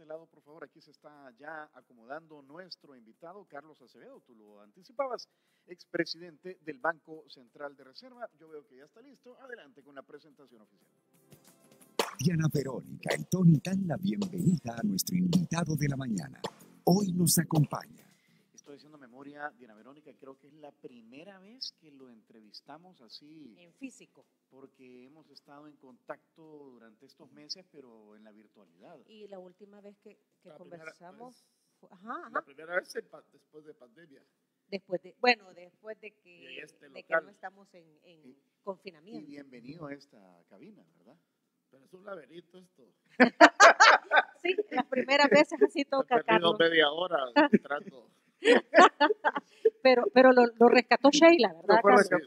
Este lado, por favor. Aquí se está ya acomodando nuestro invitado, Carlos Acevedo. Tú lo anticipabas, expresidente del Banco Central de Reserva. Yo veo que ya está listo. Adelante con la presentación oficial. Diana Verónica y Tony dan la bienvenida a nuestro invitado de la mañana. Hoy nos acompaña estoy haciendo memoria, Diana Verónica, creo que es la primera vez que lo entrevistamos así. En físico. Porque hemos estado en contacto durante estos meses, pero en la virtualidad. Y la última vez que, conversamos. La primera vez después de pandemia después de, bueno, después de que, este de no estamos en, confinamiento. Y bienvenido a esta cabina, ¿verdad? Pero es un laberinto esto. sí, las primeras veces así toca, Carlos. media hora trato. pero pero lo, lo rescató Sheila, ¿verdad?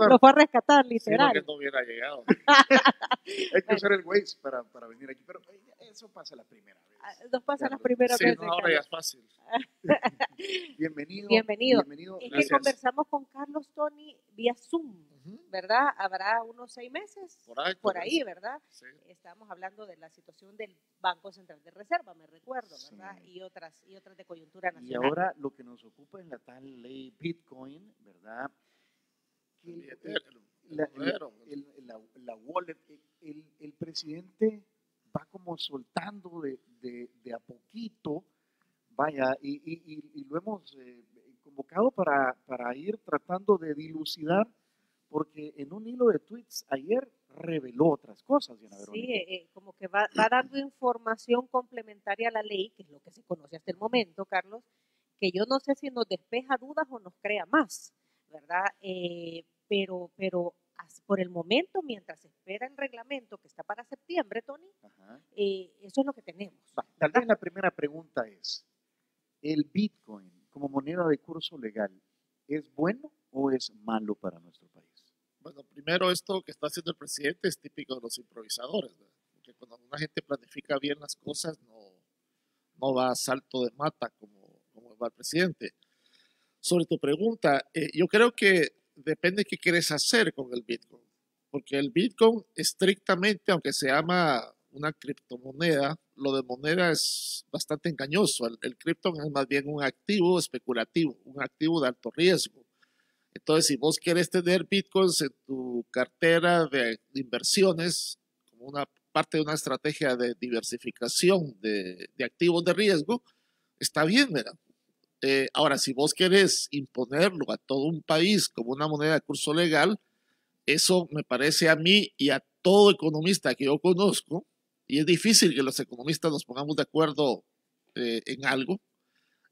Lo fue a rescatar. literal. no hubiera llegado. Hay que usar el Waze para, para venir aquí, pero eh, eso pasa la primera vez. Nos ah, pasa la primera vez. ahora ya es fácil. bienvenido. Bienvenido. bienvenido. Es que conversamos con Carlos Tony vía Zoom. ¿verdad? Habrá unos seis meses, por ahí, ¿verdad? estamos hablando de la situación del Banco Central de Reserva, me recuerdo, ¿verdad? Y, otras, y otras de coyuntura nacional. Y ahora lo que nos ocupa en la tal ley Bitcoin, ¿verdad? El, la, wallet, e, el, presidente va como soltando de, de, a poquito, vaya, y, lo hemos eh, convocado para, para ir tratando de dilucidar porque en un hilo de tweets ayer reveló otras cosas, Diana Verónica. Sí, eh, eh, como que va, dando información complementaria a la ley, que es lo que se conoce hasta el momento, Carlos, que yo no sé si nos despeja dudas o nos crea más, ¿verdad? Eh, pero, pero por el momento, mientras se espera el reglamento que está para septiembre, Tony, eso es lo que tenemos. tal vez la primera pregunta es, ¿el Bitcoin como moneda de curso legal es bueno o es malo para nuestro país? Bueno, primero esto que está haciendo el presidente es típico de los improvisadores, porque cuando una gente planifica bien las cosas no, no va a salto de mata como, como va el presidente. Sobre tu pregunta, eh, yo creo que depende qué quieres hacer con el Bitcoin, porque el Bitcoin estrictamente, aunque se llama una criptomoneda, lo de moneda es bastante engañoso. El, el cripto es más bien un activo especulativo, un activo de alto riesgo entonces, si vos querés tener bitcoins en tu cartera de inversiones, como una parte de una estrategia de diversificación de, activos de riesgo, está bien, ¿verdad? Eh, ahora, si vos querés imponerlo a todo un país como una moneda de curso legal, eso me parece a mí y a todo economista que yo conozco, y es difícil que los economistas nos pongamos de acuerdo eh, en algo,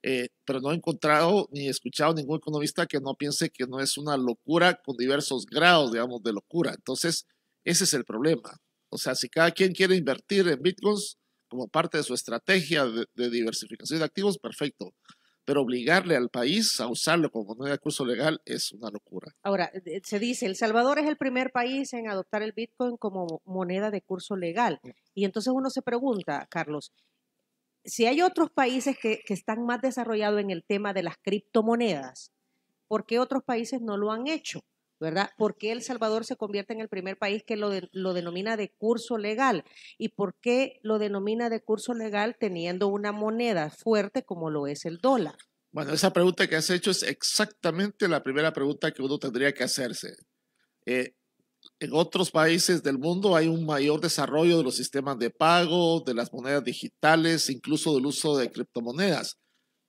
eh, pero no he encontrado ni escuchado ningún economista que no piense que no es una locura con diversos grados, digamos, de locura. Entonces, ese es el problema. O sea, si cada quien quiere invertir en bitcoins como parte de su estrategia de, de diversificación de activos, perfecto pero obligarle al país a usarlo como moneda de curso legal es una locura. Ahora, eh, se dice, El Salvador es el primer país en adoptar el Bitcoin como moneda de curso legal. Mm. Y entonces uno se pregunta, Carlos, si hay otros países que, están más desarrollados en el tema de las criptomonedas, ¿por qué otros países no lo han hecho? ¿Verdad? ¿Por qué El Salvador se convierte en el primer país que lo, denomina de curso legal? ¿Y por qué lo denomina de curso legal teniendo una moneda fuerte como lo es el dólar? Bueno, esa pregunta que has hecho es exactamente la primera pregunta que uno tendría que hacerse. Eh, en otros países del mundo hay un mayor desarrollo de los sistemas de pago, de las monedas digitales, incluso del uso de criptomonedas.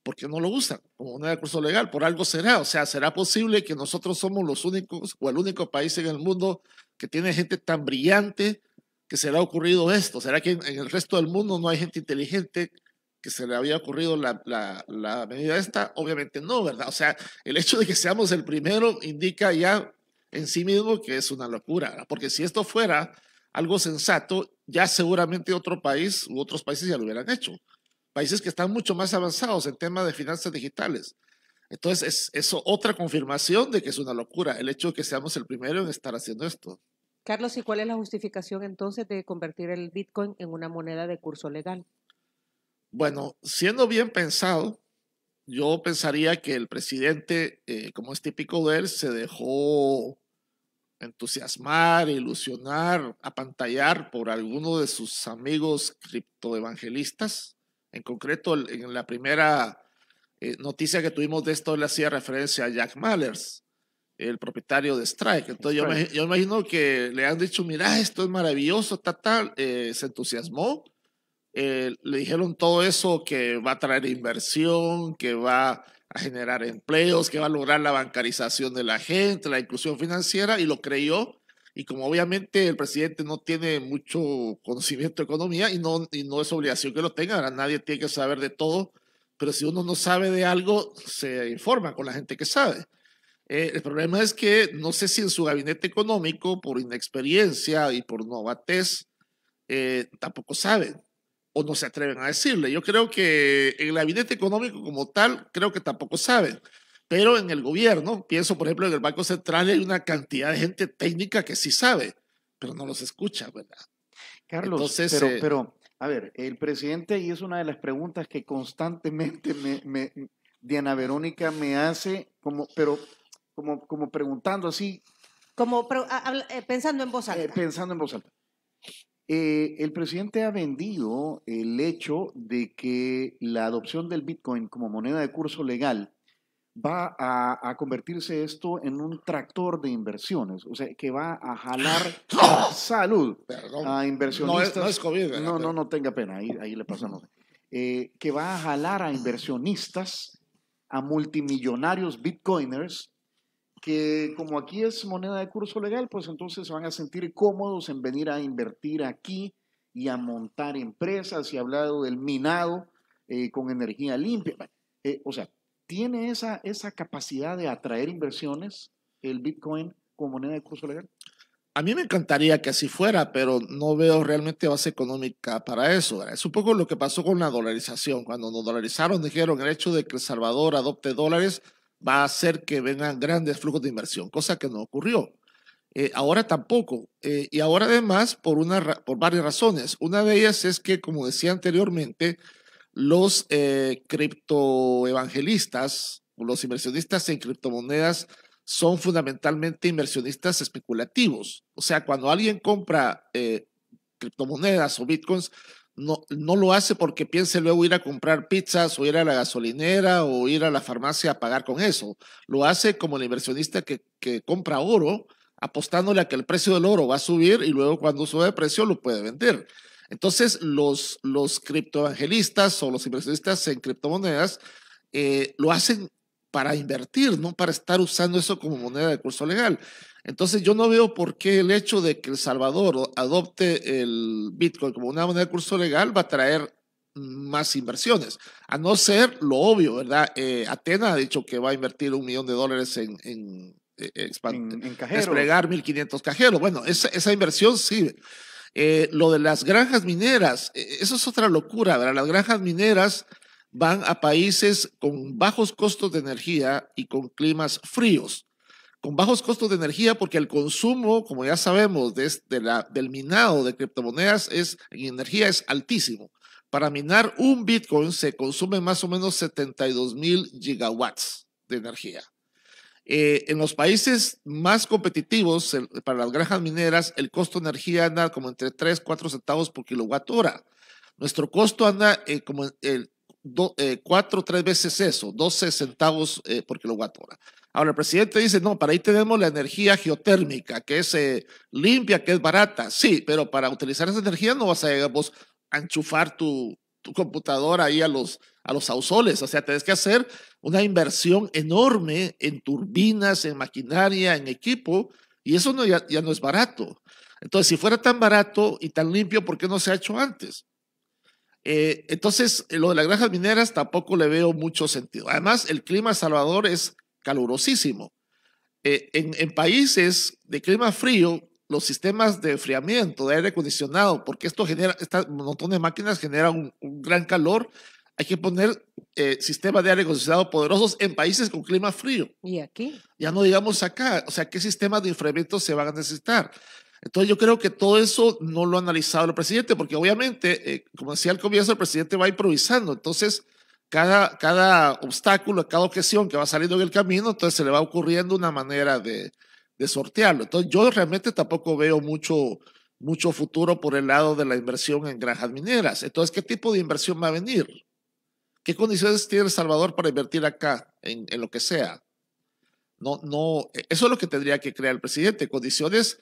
¿Por qué no lo usan como moneda de curso legal? Por algo será. O sea, ¿será posible que nosotros somos los únicos o el único país en el mundo que tiene gente tan brillante que se le ha ocurrido esto? ¿Será que en, el resto del mundo no hay gente inteligente que se le había ocurrido la, la medida esta? Obviamente no, ¿verdad? O sea, el hecho de que seamos el primero indica ya en sí mismo que es una locura, porque si esto fuera algo sensato, ya seguramente otro país u otros países ya lo hubieran hecho. Países que están mucho más avanzados en temas de finanzas digitales. Entonces, es otra confirmación de que es una locura el hecho de que seamos el primero en estar haciendo esto. Carlos, ¿y cuál es la justificación entonces de convertir el Bitcoin en una moneda de curso legal? Bueno, siendo bien pensado, yo pensaría que el presidente, eh, como es típico de él, se dejó entusiasmar, ilusionar, apantallar por alguno de sus amigos criptoevangelistas. En concreto, en la primera eh, noticia que tuvimos de esto, le hacía referencia a Jack Mallers, el propietario de Strike. Entonces, yo, imagino que le han dicho, mira, esto es maravilloso, tal, tal, eh, se entusiasmó. Eh, le dijeron todo eso que va a traer inversión, que va a generar empleos, que va a lograr la bancarización de la gente, la inclusión financiera, y lo creyó. Y como obviamente el presidente no tiene mucho conocimiento de economía y no, y no es obligación que lo tenga, nadie tiene que saber de todo, pero si uno no sabe de algo, se informa con la gente que sabe. Eh, el problema es que no sé si en su gabinete económico, por inexperiencia y por novatez, eh, tampoco saben o no se atreven a decirle. Yo creo que en el gabinete económico como tal, creo que tampoco saben. Pero en el gobierno, pienso por ejemplo en el Banco Central, hay una cantidad de gente técnica que sí sabe, pero no los escucha, ¿verdad? Carlos, eh, pero, a ver, el presidente, y es una de las preguntas que constantemente me, Diana Verónica me hace, como, pero como, como preguntando así. Como eh, pensando en voz eh, alta. pensando en voz alta. Eh, el presidente ha vendido el hecho de que la adopción del Bitcoin como moneda de curso legal va a, convertirse esto en un tractor de inversiones, o sea, que va a jalar salud a inversionistas. No, es, no es COVID. No, no, no tenga pena, ahí, le pasamos. Eh, que va a jalar a inversionistas, a multimillonarios bitcoiners, que como aquí es moneda de curso legal, pues entonces se van a sentir cómodos en venir a invertir aquí y a montar empresas y ha hablado del minado eh, con energía limpia. Eh, o sea, ¿tiene esa, esa capacidad de atraer inversiones el Bitcoin como moneda de curso legal? A mí me encantaría que así fuera, pero no veo realmente base económica para eso. Es un poco lo que pasó con la dolarización. Cuando nos dolarizaron, dijeron el hecho de que El Salvador adopte dólares va a hacer que vengan grandes flujos de inversión, cosa que no ocurrió. Eh, ahora tampoco. Eh, y ahora además por, una, varias razones. Una de ellas es que, como decía anteriormente, los eh, criptoevangelistas, los inversionistas en criptomonedas, son fundamentalmente inversionistas especulativos. O sea, cuando alguien compra eh, criptomonedas o bitcoins, no, lo hace porque piense luego ir a comprar pizzas o ir a la gasolinera o ir a la farmacia a pagar con eso. Lo hace como el inversionista que, que compra oro apostándole a que el precio del oro va a subir y luego cuando sube el precio lo puede vender. Entonces, los, los criptoevangelistas o los inversionistas en criptomonedas eh, lo hacen para invertir, no para estar usando eso como moneda de curso legal. Entonces yo no veo por qué el hecho de que El Salvador adopte el Bitcoin como una moneda de curso legal va a traer más inversiones, a no ser lo obvio, ¿verdad? Eh, Atena ha dicho que va a invertir un millón de dólares en, en, eh, desplegar 1.500 cajeros. Bueno, esa, inversión sí. Eh, lo de las granjas mineras, eso es otra locura, ¿verdad? Las granjas mineras van a países con bajos costos de energía y con climas fríos. Con bajos costos de energía porque el consumo, como ya sabemos, la, del minado de criptomonedas es, en energía es altísimo. Para minar un Bitcoin se consume más o menos 72 mil gigawatts de energía. Eh, en los países más competitivos para las granjas mineras, el costo de energía anda como entre 3, 4 centavos por kilowatt hora. Nuestro costo anda eh, como el, eh, cuatro o tres veces eso, 12 centavos eh, por kilowatt hora. Ahora, el presidente dice, no, para ahí tenemos la energía geotérmica, que es eh, limpia, que es barata. Sí, pero para utilizar esa energía no vas a, enchufar tu, tu computadora ahí a los, a los ausoles. O sea, tienes que hacer una inversión enorme en turbinas, en maquinaria, en equipo, y eso no, ya no es barato. Entonces, si fuera tan barato y tan limpio, ¿por qué no se ha hecho antes? Eh, entonces, lo de las granjas mineras tampoco le veo mucho sentido. Además, el clima Salvador es calurosísimo. Eh, en, países de clima frío, los sistemas de enfriamiento, de aire acondicionado, porque esto genera, estas montón de máquinas generan un, gran calor, hay que poner eh, sistemas de aire acondicionado poderosos en países con clima frío. ¿Y aquí? Ya no digamos acá, o sea, ¿qué sistemas de enfriamiento se van a necesitar? Entonces yo creo que todo eso no lo ha analizado el presidente, porque obviamente, eh, como decía al comienzo, el presidente va improvisando. Entonces, cada, cada obstáculo, cada objeción que va saliendo en el camino, entonces se le va ocurriendo una manera de, sortearlo. Entonces yo realmente tampoco veo mucho, mucho futuro por el lado de la inversión en granjas mineras. Entonces, ¿qué tipo de inversión va a venir? ¿Qué condiciones tiene El Salvador para invertir acá en, lo que sea? No, no, eso es lo que tendría que crear el presidente, condiciones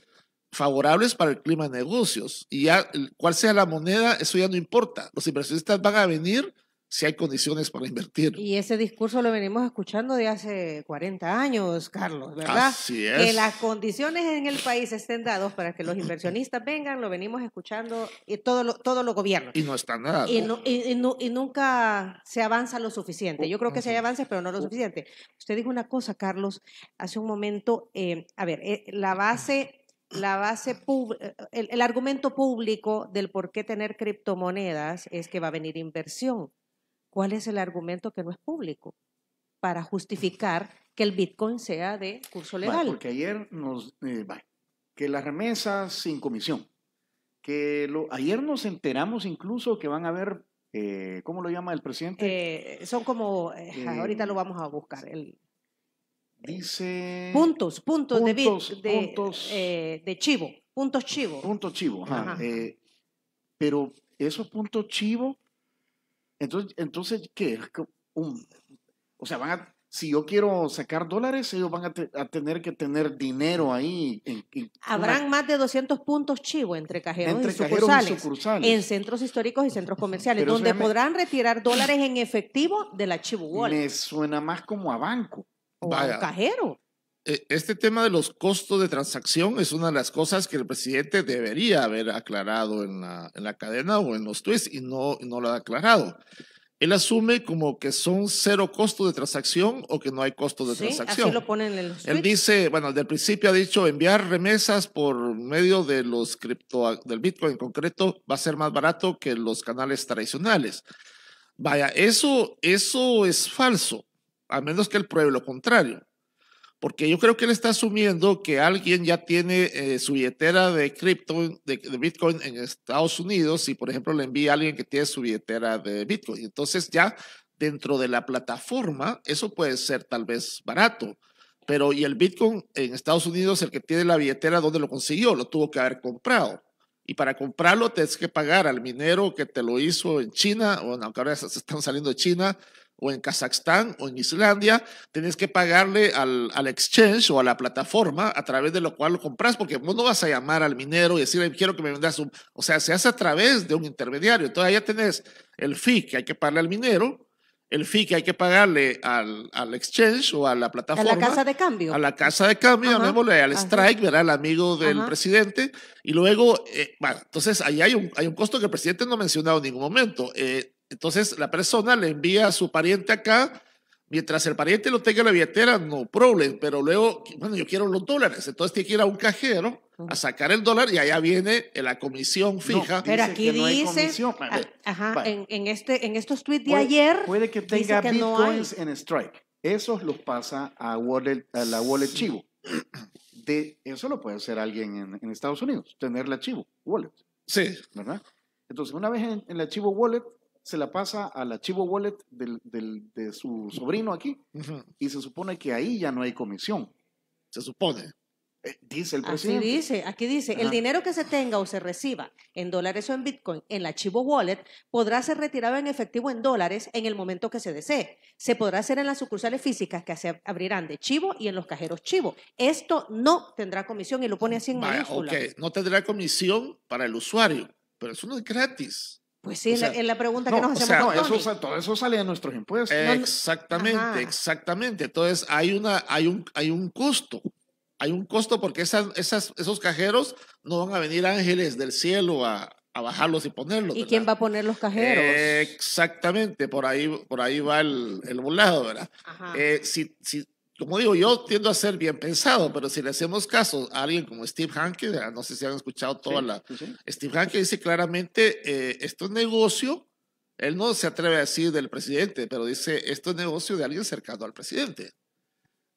favorables para el clima de negocios. Y ya cuál sea la moneda, eso ya no importa. Los inversionistas van a venir si hay condiciones para invertir. Y ese discurso lo venimos escuchando de hace 40 años, Carlos, ¿verdad? es. Que las condiciones en el país estén dadas para que los inversionistas vengan, lo venimos escuchando y todos los gobiernos. Y no está nada. Y, nunca se avanza lo suficiente. Yo creo que sí hay avances, pero no lo suficiente. Usted dijo una cosa, Carlos, hace un momento, eh, a ver, eh, la base la base eh, el, argumento público del por qué tener criptomonedas es que va a venir inversión. ¿Cuál es el argumento que no es público para justificar que el Bitcoin sea de curso legal? porque ayer nos eh, que las remesas sin comisión, que ayer nos enteramos incluso que van a haber eh, ¿cómo lo llama el presidente? son como, ahorita lo vamos a buscar. El, dice... Puntos, puntos, de, bit, de, eh, de chivo, puntos chivo. Puntos chivo, ajá. Eh, pero esos puntos chivo, entonces, entonces ¿qué? o sea, van si yo quiero sacar dólares, ellos van a, tener que tener dinero ahí. Habrán más de 200 puntos chivo entre cajeros, y, sucursales, En centros históricos y centros comerciales, donde podrán retirar dólares en efectivo de la chivo wallet. Me suena más como a banco cajero. E, este tema de los costos de transacción es una de las cosas que el presidente debería haber aclarado en la, en la cadena o en los tweets y no, no lo ha aclarado él asume como que son cero costos de transacción o que no hay costos de sí, transacción. Así lo en los él dice, bueno, desde principio ha dicho enviar remesas por medio de los cripto, del Bitcoin en concreto va a ser más barato que los canales tradicionales. Vaya, eso, eso es falso a menos que él pruebe lo contrario. Porque yo creo que él está asumiendo que alguien ya tiene eh, su billetera de cripto, de, Bitcoin en Estados Unidos y, por ejemplo, le envía a alguien que tiene su billetera de Bitcoin. Entonces ya dentro de la plataforma, eso puede ser tal vez barato. Pero, ¿y el Bitcoin en Estados Unidos, el que tiene la billetera, dónde lo consiguió? Lo tuvo que haber comprado. Y para comprarlo tienes que pagar al minero que te lo hizo en China, o aunque ahora se están saliendo de China, o en Kazajstán o en Islandia, tenés que pagarle al, al, exchange o a la plataforma a través de lo cual lo compras, porque vos no vas a llamar al minero y decirle, quiero que me vendas un... O sea, se hace a través de un intermediario. Entonces, ya tenés el fee que hay que pagarle al minero, el fee que hay que pagarle al, al exchange o a la plataforma. A la casa de cambio. A la casa de cambio, al strike, ¿verdad? El amigo del presidente. Y luego, bueno, eh, entonces ahí hay un, hay un costo que el presidente no ha mencionado en ningún momento. Eh, entonces la persona le envía a su pariente acá, mientras el pariente lo tenga la billetera, no problem, pero luego, bueno, yo quiero los dólares, entonces tiene que ir a un cajero a sacar el dólar y allá viene la comisión fija. pero aquí dice, ajá, en, este, en estos tweets de ayer, puede que tenga bitcoins en Strike, esos los pasa a, wallet, a la wallet Chivo. De, eso lo puede hacer alguien en, Estados Unidos, tener la Chivo Wallet. Sí. ¿Verdad? Entonces, una vez en, en la Chivo Wallet, se la pasa al archivo wallet de su sobrino aquí y se supone que ahí ya no hay comisión. Se supone. Eh, dice el presidente. aquí dice, el dinero que se tenga o se reciba en dólares o en Bitcoin en la archivo wallet podrá ser retirado en efectivo en dólares en el momento que se desee. Se podrá hacer en las sucursales físicas que se abrirán de chivo y en los cajeros chivo. Esto no tendrá comisión y lo pone así en no tendrá comisión para el usuario, pero eso no es gratis. Pues sí, es la pregunta que nos hacemos. O eso, todo eso sale de nuestros impuestos. Eh, exactamente, exactamente. Entonces hay una, hay un, hay un costo. Hay un costo porque esas, esas, esos cajeros no van a venir ángeles del cielo a, bajarlos y ponerlos. ¿Y quién va a poner los cajeros? exactamente, por ahí, por ahí va el, el volado, ¿verdad? Ajá. Eh, si, si, como digo, yo tiendo a ser bien pensado, pero si le hacemos caso a alguien como Steve Hanke, ah, no sé si han escuchado toda la... Steve Hanke dice claramente, eh, esto es negocio, él no se atreve a decir del presidente, pero dice, esto es negocio de alguien cercano al presidente.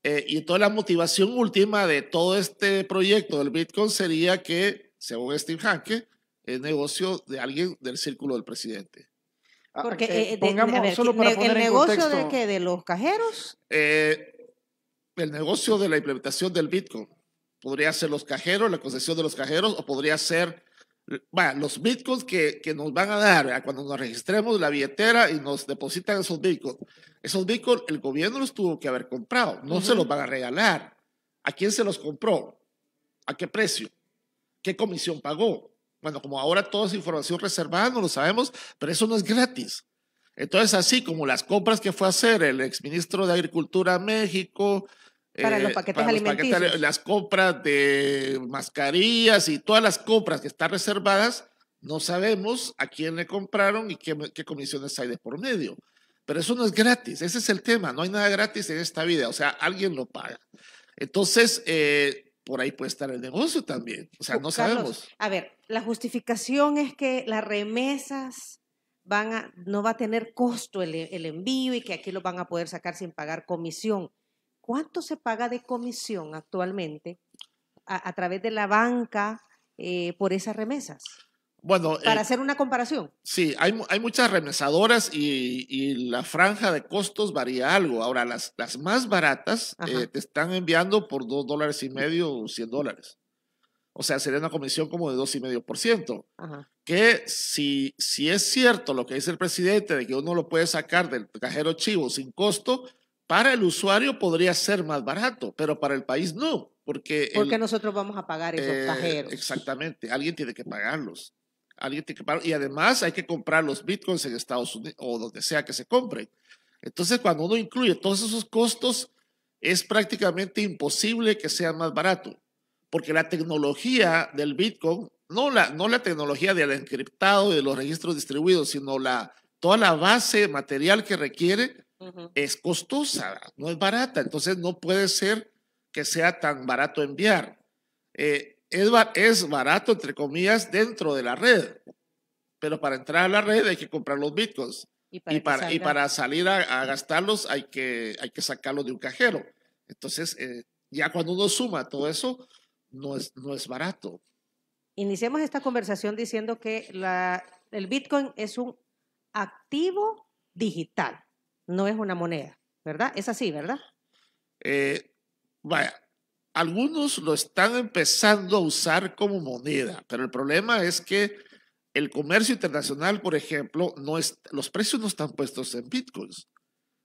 Eh, y toda la motivación última de todo este proyecto del Bitcoin sería que, según Steve Hanke, es negocio de alguien del círculo del presidente. Ah, Porque eh, pongamos, el, negocio de que de los cajeros. Eh, el negocio de la implementación del Bitcoin. Podría ser los cajeros, la concesión de los cajeros, o podría ser bueno, los bitcoins que, nos van a dar cuando nos registremos la billetera y nos depositan esos bitcoins. Esos bitcoins el gobierno los tuvo que haber comprado, no se los van a regalar. ¿A quién se los compró? ¿A qué precio? ¿Qué comisión pagó? Bueno, como ahora toda esa información reservada, no lo sabemos, pero eso no es gratis. Entonces, así como las compras que fue a hacer el exministro de Agricultura México, México, eh, para los paquetes para las compras de mascarillas y todas las compras que están reservadas, no sabemos a quién le compraron y qué, comisiones hay de por medio. Pero eso no es gratis, ese es el tema, no hay nada gratis en esta vida, o sea, alguien lo paga. Entonces, eh, por ahí puede estar el negocio también, o sea, no sabemos. A ver, la justificación es que las remesas van a, no va a tener costo el envío y que aquí lo van a poder sacar sin pagar comisión. ¿Cuánto se paga de comisión actualmente a, través de la banca eh, por esas remesas? Bueno, para eh, hacer una comparación. Sí, hay, muchas remesadoras y, la franja de costos varía algo. Ahora, las, más baratas eh, te están enviando por 2 dólares y medio o 100 dólares. O sea, sería una comisión como de y medio por 2,5%. Que si es cierto lo que dice el presidente de que uno lo puede sacar del cajero chivo sin costo, para el usuario podría ser más barato, pero para el país no, porque... Porque nosotros vamos a pagar esos eh, cajeros. Exactamente, alguien tiene que pagarlos. Alguien tiene que y además hay que comprar los bitcoins en Estados Unidos o donde sea que se compren. Entonces, cuando uno incluye todos esos costos, es prácticamente imposible que sea más barato, porque la tecnología del bitcoin, no la, no la tecnología del encriptado y de los registros distribuidos, sino la, toda la base material que requiere, es costosa, no es barata, entonces no puede ser que sea tan barato enviar. Edward eh, es, barato, entre comillas, dentro de la red, pero para entrar a la red hay que comprar los bitcoins. Y para, y para, salir a, gastarlos hay que, hay que sacarlos de un cajero. Entonces, eh, ya cuando uno suma todo eso, no es, no es barato. Iniciemos esta conversación diciendo que el Bitcoin es un activo digital no es una moneda, ¿verdad? Es así, ¿verdad? Eh, vaya, algunos lo están empezando a usar como moneda, pero el problema es que el comercio internacional, por ejemplo, no es, los precios no están puestos en bitcoins.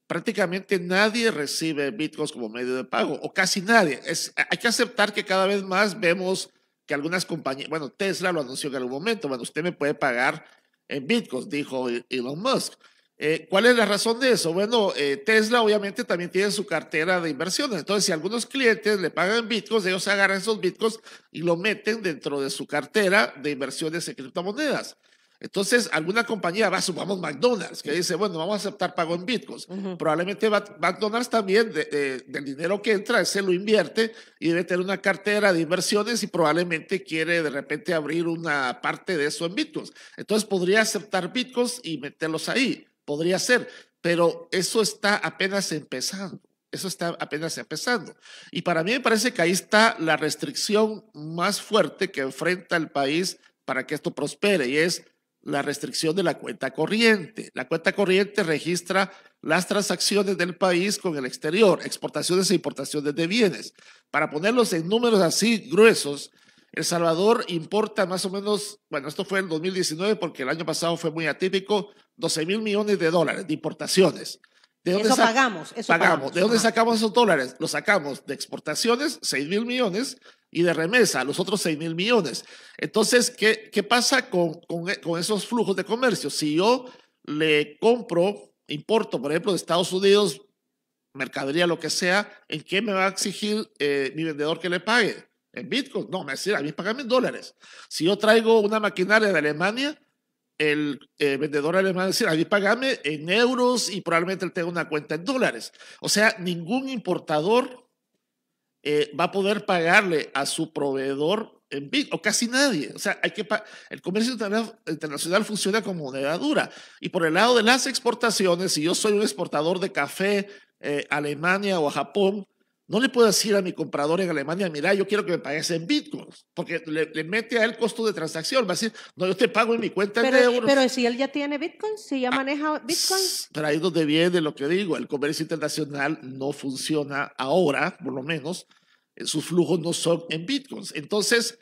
Prácticamente nadie recibe bitcoins como medio de pago, o casi nadie. hay que aceptar que cada vez más vemos que algunas compañías, bueno, Tesla lo anunció en algún momento, bueno, usted me puede pagar en bitcoins, dijo Elon Musk. Eh, ¿Cuál es la razón de eso? Bueno, eh, Tesla obviamente también tiene su cartera de inversiones. Entonces, si algunos clientes le pagan bitcoins, ellos agarran esos bitcoins y lo meten dentro de su cartera de inversiones en criptomonedas. Entonces, alguna compañía va, supongamos McDonald's, que dice, bueno, vamos a aceptar pago en bitcoins. Probablemente McDonald's también, del dinero que entra, se lo invierte y debe tener una cartera de inversiones y probablemente quiere de repente abrir una parte de eso en bitcoins. Entonces, podría aceptar bitcoins y meterlos ahí podría ser, pero eso está apenas empezando. Eso está apenas empezando. Y para mí me parece que ahí está la restricción más fuerte que enfrenta el país para que esto prospere y es la restricción de la cuenta corriente. La cuenta corriente registra las transacciones del país con el exterior, exportaciones e importaciones de bienes. Para ponerlos en números así gruesos, el Salvador importa más o menos, bueno, esto fue el 2019 porque el año pasado fue muy atípico, 12 mil millones de dólares de importaciones. ¿De dónde eso pagamos, pagamos. ¿De dónde sacamos esos dólares? Los sacamos de exportaciones, 6 mil millones, y de remesa, los otros 6 mil millones. Entonces, ¿qué, qué pasa con, con, esos flujos de comercio? Si yo le compro, importo, por ejemplo, de Estados Unidos, mercadería, lo que sea, ¿en qué me va a exigir eh, mi vendedor que le pague? en Bitcoin. No, me decía, a mí pagame en dólares. Si yo traigo una maquinaria de Alemania, el eh, vendedor alemán decir, a mí pagame en euros y probablemente él tenga una cuenta en dólares. O sea, ningún importador eh, va a poder pagarle a su proveedor en Bitcoin, o casi nadie. O sea, hay que el comercio internacional funciona como moneda dura. Y por el lado de las exportaciones, si yo soy un exportador de café eh, a Alemania o a Japón, no le puedo decir a mi comprador en Alemania, mira, yo quiero que me pagues en bitcoins, porque le, mete a él costo de transacción. Va a decir, no, yo te pago en mi cuenta de en euros. Pero si él ya tiene bitcoins, si ya ah, maneja bitcoins. Pero ahí es donde viene lo que digo, el comercio internacional no funciona ahora, por lo menos, eh, sus flujos no son en bitcoins. Entonces,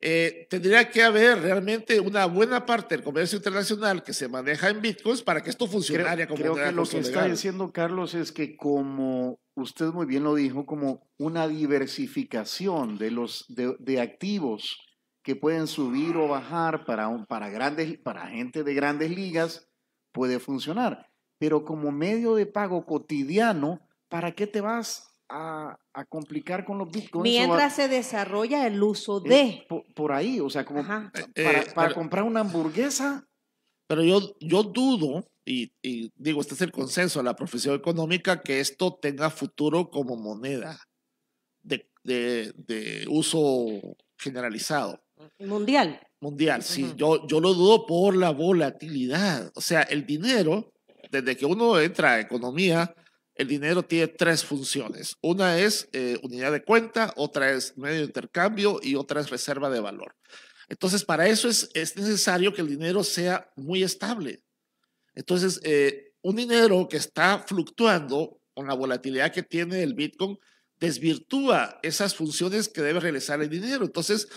eh, tendría que haber realmente una buena parte del comercio internacional que se maneja en bitcoins para que esto funcione. que lo que está diciendo Carlos es que como usted muy bien lo dijo, como una diversificación de los de, activos que pueden subir o bajar para, para, grandes, para gente de grandes ligas puede funcionar. Pero como medio de pago cotidiano, ¿para qué te vas a, complicar con los bitcoins. Mientras se desarrolla el uso eh, de. por, ahí, o sea, como eh, para, eh, comprar una hamburguesa. Pero yo, yo dudo, y, digo, este es el consenso de la profesión económica, que esto tenga futuro como moneda de, uso generalizado. Mundial. Mundial, sí. yo, yo lo dudo por la volatilidad. O sea, el dinero, desde que uno entra a economía, el dinero tiene tres funciones. Una es eh, unidad de cuenta, otra es medio de intercambio y otra es reserva de valor. Entonces, para eso es, necesario que el dinero sea muy estable. Entonces, eh, un dinero que está fluctuando con la volatilidad que tiene el Bitcoin desvirtúa esas funciones que debe realizar el dinero. Entonces,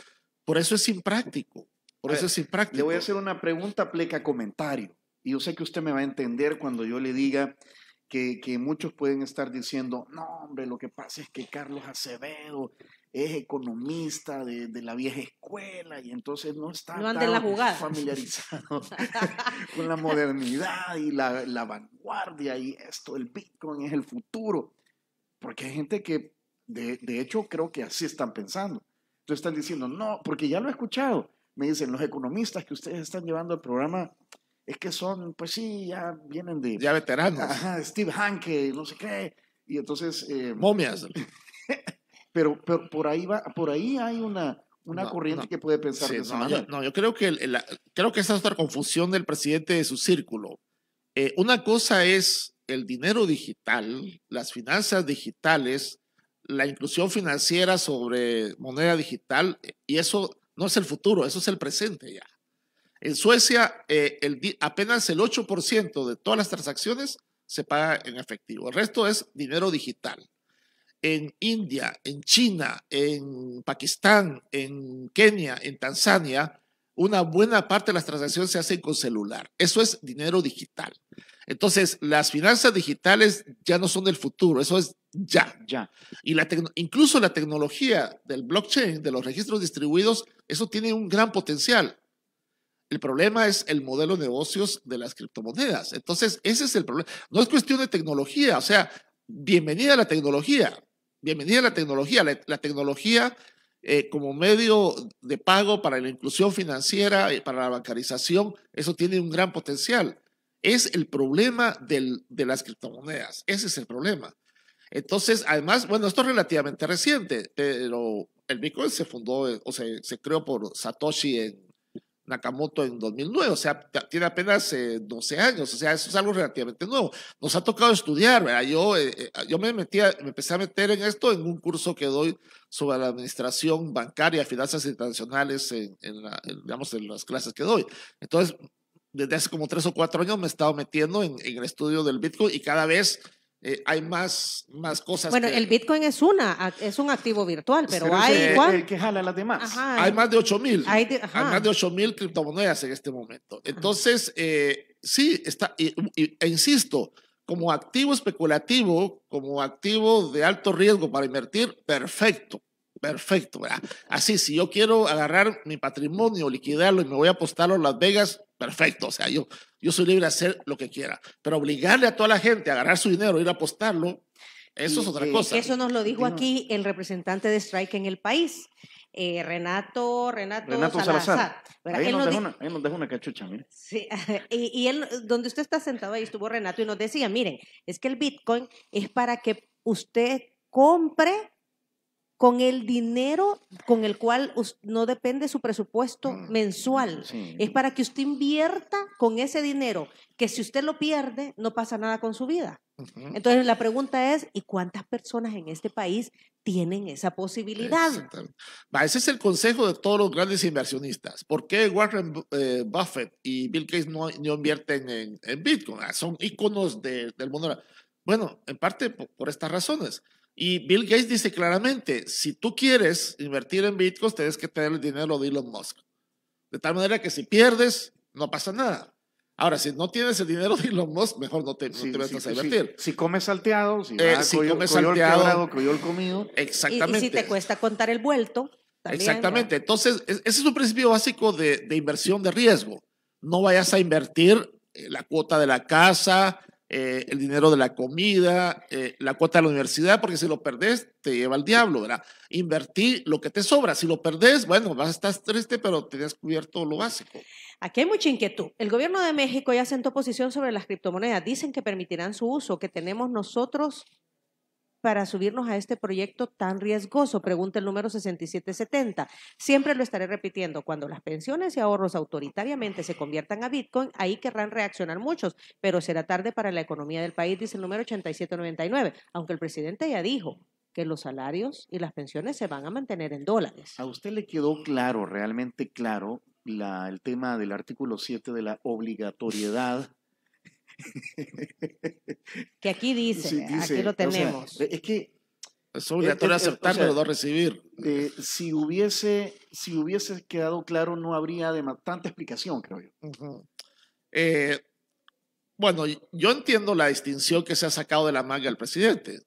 por eso es impráctico. Por eso es impráctico. Le voy a hacer una pregunta, pleca comentario. Y yo sé que usted me va a entender cuando yo le diga que, muchos pueden estar diciendo, no, hombre, lo que pasa es que Carlos Acevedo es economista de, la vieja escuela y entonces no está tan familiarizado con la modernidad y la, vanguardia y esto, el Bitcoin es el futuro. Porque hay gente que, de, de hecho, creo que así están pensando. Entonces están diciendo, no, porque ya lo he escuchado. Me dicen, los economistas que ustedes están llevando al programa es que son, pues sí, ya vienen de... Ya veteranos. Ajá, Steve Hanke, no sé qué. Y entonces... Eh, Momias. pero, por ahí va, por ahí hay una, una corriente que puede pensar sí, de esa no, Yo, creo que, creo que esa es otra confusión del presidente de su círculo. Eh, una cosa es el dinero digital, las finanzas digitales, la inclusión financiera sobre moneda digital, y eso no es el futuro, eso es el presente ya. En Suecia, eh, apenas el 8% de todas las transacciones se paga en efectivo. El resto es dinero digital. En India, en China, en Pakistán, en Kenia, en Tanzania, una buena parte de las transacciones se hacen con celular. Eso es dinero digital. Entonces, las finanzas digitales ya no son del futuro, eso es ya. Ya. Y la incluso la tecnología del blockchain, de los registros distribuidos, eso tiene un gran potencial. El problema es el modelo de negocios de las criptomonedas. Entonces, ese es el problema. No es cuestión de tecnología, o sea, bienvenida a la tecnología, bienvenida a la tecnología, la, tecnología eh, como medio de pago para la inclusión financiera, y eh, para la bancarización, eso tiene un gran potencial. Es el problema de las criptomonedas, ese es el problema. Entonces, además, bueno, esto es relativamente reciente, pero el Bitcoin se fundó, eh, o sea, se creó por Satoshi en Nakamoto en 2009, o sea, tiene apenas 12 eh, años, o sea, eso es algo relativamente nuevo. Nos ha tocado estudiar, ¿verdad? Yo, eh, eh, yo me, metía, me empecé a meter en esto en un curso que doy sobre la administración bancaria, finanzas internacionales, en, la, digamos, en las clases que doy. Entonces, desde hace como tres o cuatro años me he estado metiendo en, en el estudio del Bitcoin y cada vez eh, hay más, más cosas. Bueno, el Bitcoin es una, es un activo virtual, pero hay igual que jala las demás. hay, más de ocho mil. Hay, más de ocho mil criptomonedas en este momento. Entonces, eh, sí, está, e insisto, como activo especulativo, como activo de alto riesgo para invertir, perfecto. Perfecto, ¿verdad? Así, si yo quiero agarrar mi patrimonio, liquidarlo y me voy a apostarlo a Las Vegas, perfecto, o sea, yo, yo soy libre de hacer lo que quiera, pero obligarle a toda la gente a agarrar su dinero, ir a apostarlo, eso es otra eh, cosa. Eso nos lo dijo aquí el representante de Strike en el país. Eh, Renato, Renato, Renato Salazar. ahí, nos dejó una, cachucha, mire. Sí, y, y, él, donde usted está sentado, ahí estuvo Renato y nos decía, miren, es que el Bitcoin es para que usted compre con el dinero con el cual no depende su presupuesto mm, mensual. Es para que usted invierta con ese dinero, que si usted lo pierde, no pasa nada con su vida. Entonces la pregunta es, ¿y cuántas personas en este país tienen esa posibilidad? ese es el consejo de todos los grandes inversionistas. ¿Por qué Warren eh, Buffett y Bill Gates no, invierten en, Bitcoin? Ah, son íconos del mundo. Bueno, en parte por estas razones y Bill Gates dice claramente, si tú quieres invertir en Bitcoin, tienes que tener el dinero de Elon Musk. De tal manera que si pierdes, no pasa nada. Ahora, si no tienes el dinero de Elon Musk, mejor no te, no te metas a invertir. Si comes salteado, si, eh, comes salteado, yo comido. Exactamente. Y, si te cuesta contar el vuelto. exactamente. Entonces, ese es un principio básico de, de, inversión de riesgo. No vayas a invertir eh, la cuota de la casa, eh, el dinero de la comida, eh, la cuota de la universidad, porque si lo perdés, te lleva al diablo, ¿verdad? Invertí lo que te sobra. Si lo perdés, bueno, vas a estar triste, pero tenías cubierto lo básico. Aquí hay mucha inquietud. El gobierno de México ya sentó posición sobre las criptomonedas. Dicen que permitirán su uso, que tenemos nosotros para subirnos a este proyecto tan riesgoso? Pregunta el número 6770. Siempre lo estaré repitiendo, cuando las pensiones y ahorros autoritariamente se conviertan a Bitcoin, ahí querrán reaccionar muchos, pero será tarde para la economía del país, dice el número 8799, aunque el presidente ya dijo que los salarios y las pensiones se van a mantener en dólares. ¿A usted le quedó claro, realmente claro, la, el tema del artículo 7 de la obligatoriedad que aquí eh, dice, aquí lo tenemos. es que es obligatorio e, e, aceptar, pero recibir. Eh, si, hubiese, si hubiese quedado claro, no habría tanta explicación, creo yo. Eh, bueno, yo entiendo la distinción que se ha sacado de la manga del presidente.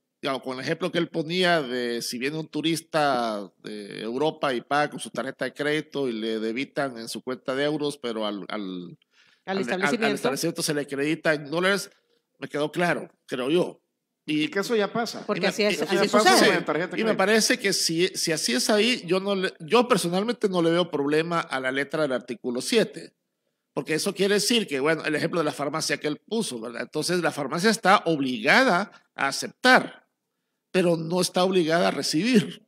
con el ejemplo que él ponía de si viene un turista de Europa y paga con su tarjeta de crédito y le debitan en su cuenta de euros, pero al al, establecimiento. se le acredita en dólares, me quedó claro, creo yo. Y que eso ya pasa. Porque así, es, así y me parece que si, si así es ahí, yo, no yo personalmente no le veo problema a la letra del artículo 7. Porque eso quiere decir que, bueno, el ejemplo de la farmacia que él puso, ¿verdad? Entonces la farmacia está obligada a aceptar, pero no está obligada a recibir.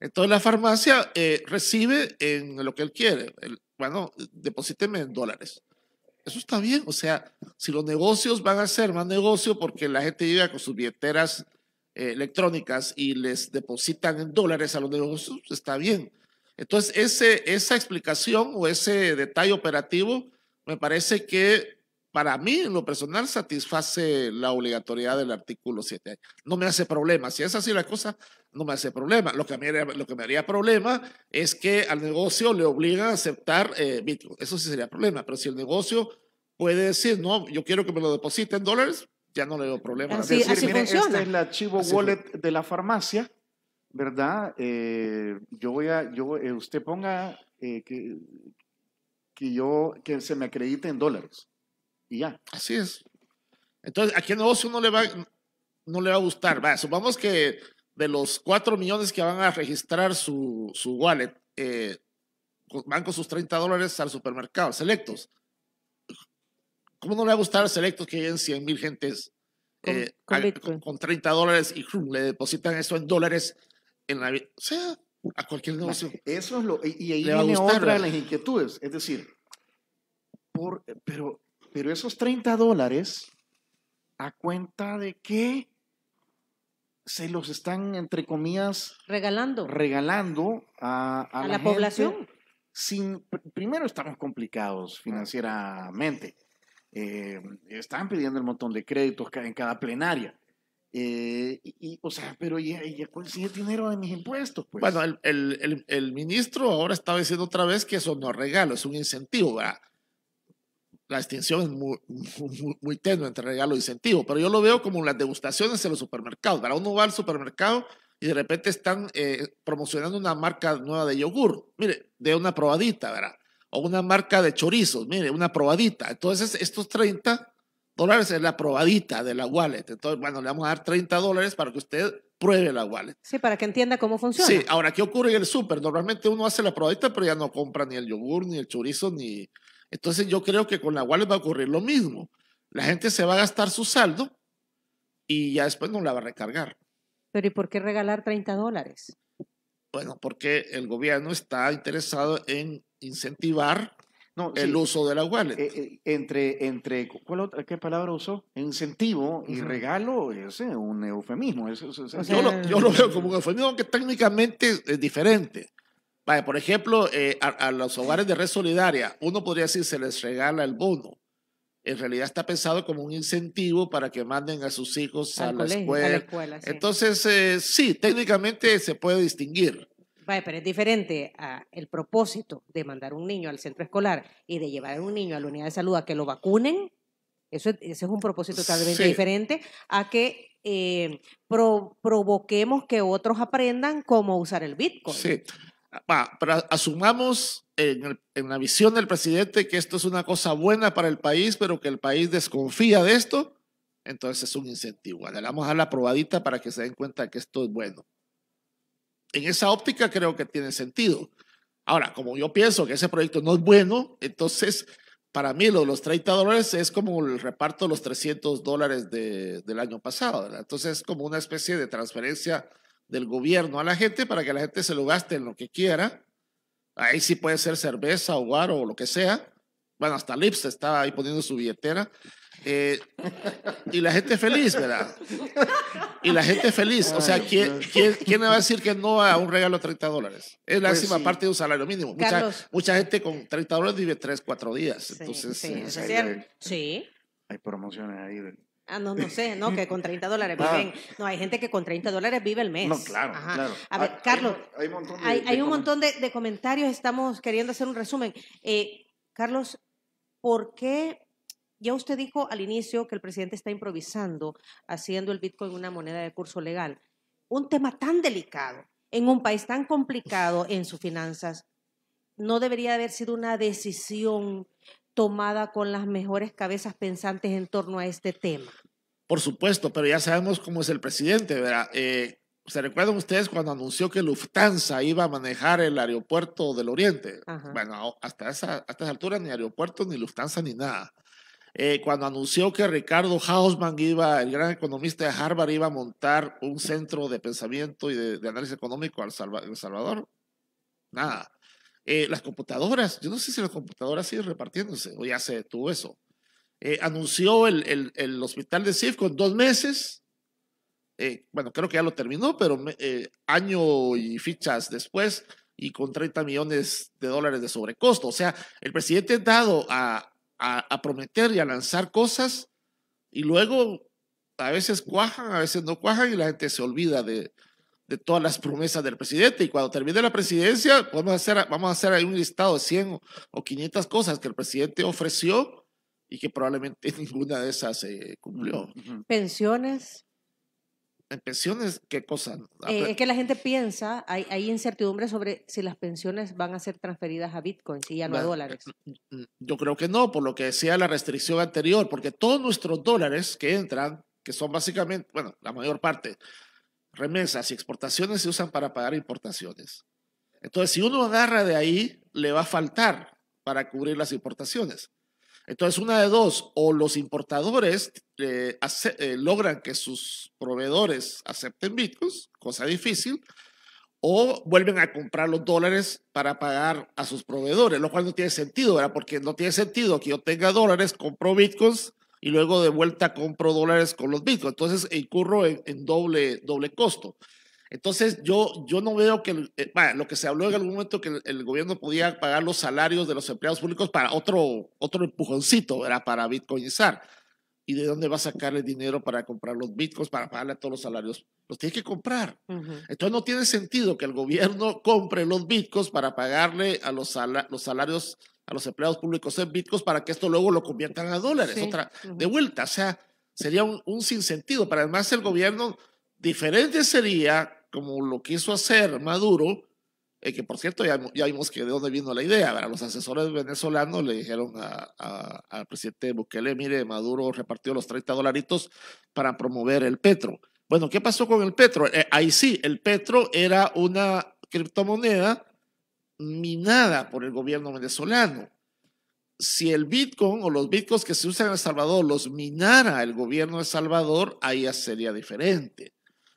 Entonces la farmacia eh, recibe en lo que él quiere. bueno, deposíteme en dólares. Eso está bien. O sea, si los negocios van a ser más negocio porque la gente llega con sus billeteras eh, electrónicas y les depositan en dólares a los negocios, pues, está bien. Entonces, ese, esa explicación o ese detalle operativo me parece que para mí, en lo personal, satisface la obligatoriedad del artículo 7. No me hace problema. Si es así la cosa, no me hace problema. Lo que, me haría problema es que al negocio le obliga a aceptar eh, Bitcoin. Eso sí sería problema. Pero si el negocio puede decir, no, yo quiero que me lo depositen en dólares, ya no le doy problema. Así, decir, este funciona. Este es el archivo wallet de la farmacia, ¿verdad? Eh, yo voy a, yo, eh, usted ponga que, que yo, que se me acredite en dólares. Y ya. Así es. Entonces, ¿a qué negocio no le va, no le va a gustar. Va, supongamos que de los 4 millones que van a registrar su, wallet, eh, van con sus 30 dólares al supermercado, selectos. ¿Cómo no le va a gustar a selectos que hay 100 mil gentes con, 30 eh, dólares y le depositan eso en dólares en la O sea, a cualquier negocio. Eso es lo. Y, y ahí viene otra de las inquietudes. Es decir, por, pero pero esos 30 dólares, ¿a cuenta de qué? Se los están, entre comillas, regalando. Regalando a, la, población. Sin, primero estamos complicados financieramente. Eh, están pidiendo el montón de créditos en cada plenaria. Eh, y, o sea, pero ya, consigue dinero de mis impuestos. Pues bueno, el, ministro ahora está diciendo otra vez que eso no es regalo, es un incentivo, ¿verdad? la distinción es muy, muy, tenue entre regalo e incentivo, pero yo lo veo como las degustaciones en los supermercados. uno va al supermercado y de repente están eh, promocionando una marca nueva de yogur, mire, de una probadita, ¿verdad? O una marca de chorizos, mire, una probadita. Entonces, estos 30 dólares es la probadita de la wallet. Entonces, bueno, le vamos a dar 30 dólares para que usted pruebe la wallet. Sí, para que entienda cómo funciona. Sí, ahora, ¿qué ocurre en el súper? Normalmente uno hace la probadita, pero ya no compra ni el yogur, ni el chorizo, ni, entonces yo creo que con la wallet va a ocurrir lo mismo. La gente se va a gastar su saldo y ya después no la va a recargar. Pero ¿y por qué regalar 30 dólares? Bueno, porque el gobierno está interesado en incentivar no, el uso de la wallet. Eh, eh, entre, entre ¿cuál otra, ¿qué palabra usó? Incentivo y regalo es eh, un eufemismo. yo, lo, yo, lo, veo como un eufemismo que técnicamente es diferente por ejemplo, eh, a, los hogares de red solidaria, uno podría decir se les regala el bono. En realidad está pensado como un incentivo para que manden a sus hijos a, la escuela. Entonces, eh, sí, técnicamente se puede distinguir. pero es diferente a el propósito de mandar un niño al centro escolar y de llevar a un niño a la unidad de salud a que lo vacunen. Eso, ese es un propósito totalmente diferente a que eh, provoquemos que otros aprendan cómo usar el Bitcoin. Sí pero asumamos en, la visión del presidente que esto es una cosa buena para el país, pero que el país desconfía de esto, entonces es un incentivo. Le vamos a dar la probadita para que se den cuenta que esto es bueno. En esa óptica creo que tiene sentido. Ahora, como yo pienso que ese proyecto no es bueno, entonces para mí lo de los 30 dólares es como el reparto de los 300 dólares del año pasado. Entonces es como una especie de transferencia del gobierno a la gente para que la gente se lo gaste en lo que quiera. Ahí sí puede ser cerveza, hogar o lo que sea. Bueno, hasta Lips estaba ahí poniendo su billetera. Eh, y la gente feliz, ¿verdad? Y la gente feliz. O sea, ¿quién, quién, va a decir que no a un regalo de 30 dólares? Es la pues máxima parte de un salario mínimo. Mucha, mucha, gente con 30 dólares vive 3, 4 días. Entonces, sí. hay, hay, promociones ahí. Ah, no, sé, no, que con 30 dólares ah. viven. No, hay gente que con 30 dólares vive el mes. No, claro, claro. A ver, ah, Carlos, hay, un montón, de, comentarios, estamos queriendo hacer un resumen. Eh, Carlos, ¿por qué? Ya usted dijo al inicio que el presidente está improvisando, haciendo el Bitcoin una moneda de curso legal. Un tema tan delicado, en un país tan complicado en sus finanzas, no debería haber sido una decisión tomada con las mejores cabezas pensantes en torno a este tema. Por supuesto, pero ya sabemos cómo es el presidente, ¿verdad? Eh, ¿Se recuerdan ustedes cuando anunció que Lufthansa iba a manejar el aeropuerto del Oriente? Bueno, hasta esa, hasta altura ni aeropuerto, ni Lufthansa, ni nada. Eh, cuando anunció que Ricardo Hausman iba, el gran economista de Harvard, iba a montar un centro de pensamiento y de, análisis económico en El Salvador. Nada. Eh, las computadoras, yo no sé si las computadoras siguen repartiéndose o ya se tuvo eso. Eh, anunció el, el, el, hospital de CIF con dos meses. Eh, bueno, creo que ya lo terminó, pero año y fichas después y con 30 millones de dólares de sobrecosto. O sea, el presidente ha dado a, a, a prometer y a lanzar cosas y luego a veces cuajan, a veces no cuajan y la gente se olvida de, de todas las promesas del presidente. Y cuando termine la presidencia, podemos hacer, vamos a hacer ahí un listado de 100 o 500 cosas que el presidente ofreció y que probablemente ninguna de esas se eh, cumplió. Pensiones. pensiones, ¿qué cosa? Eh, ah, es que la gente piensa, hay, incertidumbre sobre si las pensiones van a ser transferidas a Bitcoin, si ya no a dólares. Eh, mm, mm, yo creo que no, por lo que decía la restricción anterior, porque todos nuestros dólares que entran, que son básicamente, bueno, la mayor parte, remesas y exportaciones se usan para pagar importaciones. Entonces, si uno agarra de ahí, le va a faltar para cubrir las importaciones. Entonces, una de dos, o los importadores eh, eh, logran que sus proveedores acepten bitcoins, cosa difícil, o vuelven a comprar los dólares para pagar a sus proveedores, lo cual no tiene sentido, ¿verdad? Porque no tiene sentido que yo tenga dólares, compro bitcoins y luego de vuelta compro dólares con los bitcoins. Entonces incurro en, doble, doble costo. Entonces yo, yo no veo que, bueno, eh, lo que se habló en algún momento que el, gobierno podía pagar los salarios de los empleados públicos para otro, otro empujoncito, era para bitcoinizar. ¿Y de dónde va a sacar el dinero para comprar los bitcoins, para pagarle a todos los salarios? Los tiene que comprar. Entonces no tiene sentido que el gobierno compre los bitcoins para pagarle a los, los salarios a los empleados públicos en bitcoins para que esto luego lo conviertan a dólares, otra de vuelta. O sea, sería un, sinsentido. Pero además el gobierno diferente sería como lo quiso hacer Maduro, eh, que por cierto ya, vimos que de dónde vino la idea. los asesores venezolanos le dijeron al presidente Bukele, mire, Maduro repartió los 30 dolaritos para promover el petro. Bueno, ¿qué pasó con el petro? Eh, ahí sí, el petro era una criptomoneda minada por el gobierno venezolano. Si el Bitcoin o los Bitcoins que se usan en El Salvador los minara el gobierno de El Salvador, ahí sería diferente.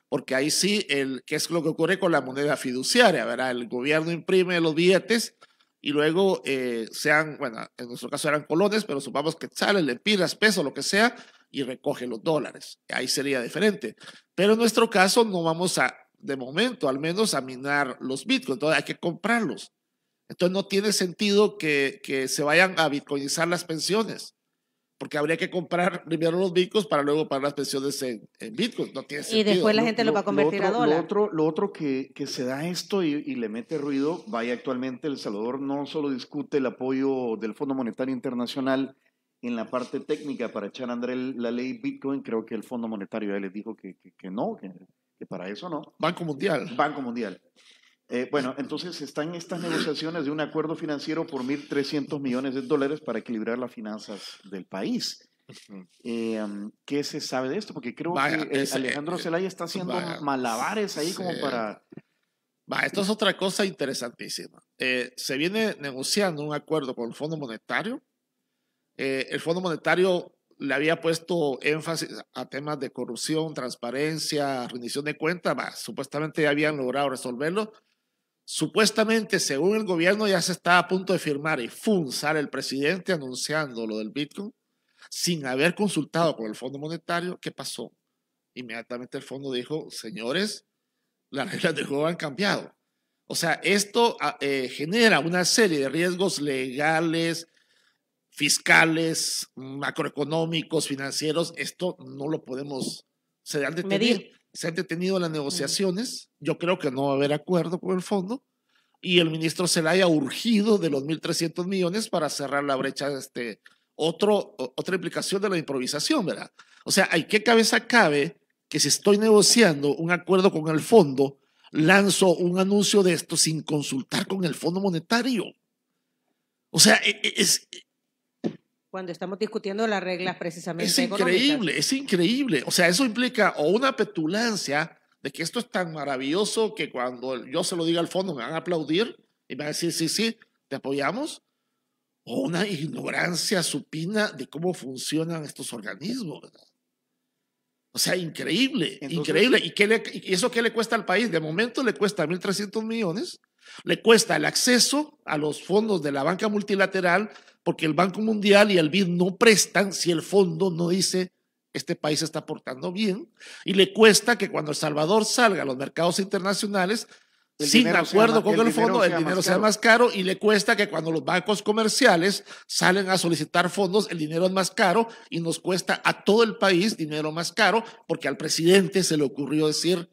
Porque ahí sí, el, ¿qué es lo que ocurre con la moneda fiduciaria? ¿verdad? El gobierno imprime los billetes y luego eh, sean, bueno, en nuestro caso eran colones, pero supamos que sale, le pidas peso, lo que sea, y recoge los dólares. Ahí sería diferente. Pero en nuestro caso no vamos a de momento al menos, a minar los bitcoins. Entonces hay que comprarlos. Entonces no tiene sentido que, se vayan a bitcoinizar las pensiones, porque habría que comprar primero los bitcoins para luego pagar las pensiones en, bitcoins. No tiene sentido. Y después la gente lo, va a convertir a dólar. Lo otro, lo otro que, se da esto y, le mete ruido, vaya actualmente El Salvador no solo discute el apoyo del Fondo Monetario Internacional en la parte técnica para echar a André la ley Bitcoin, creo que el Fondo Monetario ya les dijo que, no, para eso no. Banco Mundial. Banco Mundial. Eh, bueno, entonces están estas negociaciones de un acuerdo financiero por 1.300 millones de dólares para equilibrar las finanzas del país. Eh, ¿Qué se sabe de esto? Porque creo que eh, Alejandro Zelaya está haciendo malabares ahí como para... Va, esto es otra cosa interesantísima. se viene negociando un acuerdo con el Fondo Monetario. el Fondo Monetario le había puesto énfasis a temas de corrupción, transparencia, rendición de cuentas, supuestamente ya habían logrado resolverlo. Supuestamente, según el gobierno, ya se estaba a punto de firmar y funzar el presidente anunciando lo del Bitcoin sin haber consultado con el Fondo Monetario. ¿Qué pasó? Inmediatamente el fondo dijo, señores, las reglas de juego han cambiado. O sea, esto ah, eh, genera una serie de riesgos legales, fiscales, macroeconómicos, financieros, esto no lo podemos, se han detenido, se han detenido las negociaciones, yo creo que no va a haber acuerdo con el fondo y el ministro se le haya urgido de los 1.300 millones para cerrar la brecha, este, otro, otra implicación de la improvisación, ¿verdad? O sea, ¿hay qué cabeza cabe que si estoy negociando un acuerdo con el fondo, lanzo un anuncio de esto sin consultar con el Fondo Monetario? O sea, e, e, es, cuando estamos discutiendo las reglas precisamente. Es increíble, es increíble. O sea, eso implica o una petulancia de que esto es tan maravilloso que cuando yo se lo diga al fondo me van a aplaudir y me van a decir, sí, sí, te apoyamos, o una ignorancia supina de cómo funcionan estos organismos. O sea, increíble, increíble. ¿Y, qué ¿Y eso qué le cuesta al país? De momento le cuesta 1.300 millones, le cuesta el acceso a los fondos de la banca multilateral, porque el Banco Mundial y el BID no prestan si el fondo no dice este país está portando bien y le cuesta que cuando El Salvador salga a los mercados internacionales sin acuerdo con el, el fondo, el dinero sea más caro y le cuesta que cuando los bancos comerciales salen a solicitar fondos, el dinero es más caro y nos cuesta a todo el país dinero más caro porque al presidente se le ocurrió decir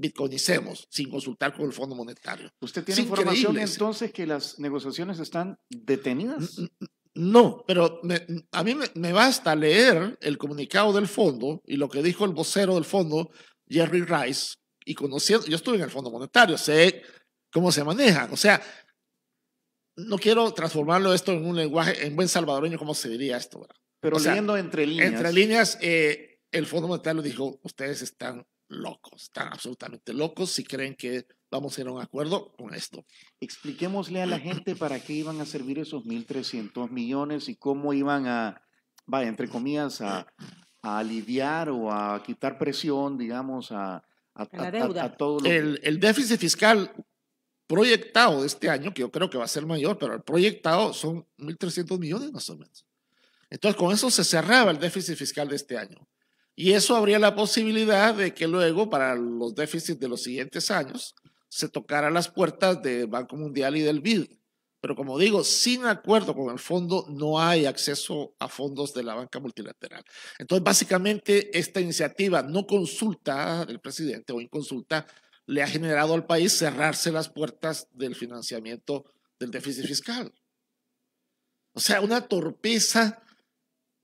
bitcoinicemos sin consultar con el Fondo Monetario. ¿Usted tiene información entonces que las negociaciones están detenidas? No, pero a mí me, basta leer el comunicado del fondo y lo que dijo el vocero del fondo, Jerry Rice, y conociendo, yo estuve en el Fondo Monetario, sé cómo se maneja. O sea, no quiero transformarlo esto en un lenguaje, en buen salvadoreño, ¿cómo se diría esto? Pero leyendo entre líneas. Entre líneas, eh, el Fondo Monetario dijo, ustedes están locos, están absolutamente locos si creen que vamos a ir a un acuerdo con esto. Expliquémosle a la gente para qué iban a servir esos 1.300 millones y cómo iban a, vaya, entre comillas, a, aliviar o a quitar presión, digamos, a, a, todo. El, el déficit fiscal proyectado de este año, que yo creo que va a ser mayor, pero el proyectado son 1.300 millones más o menos. Entonces, con eso se cerraba el déficit fiscal de este año. Y eso habría la posibilidad de que luego, para los déficits de los siguientes años, se tocaran las puertas del Banco Mundial y del BID. Pero como digo, sin acuerdo con el fondo no hay acceso a fondos de la banca multilateral. Entonces, básicamente, esta iniciativa no consulta del presidente o inconsulta le ha generado al país cerrarse las puertas del financiamiento del déficit fiscal. O sea, una torpeza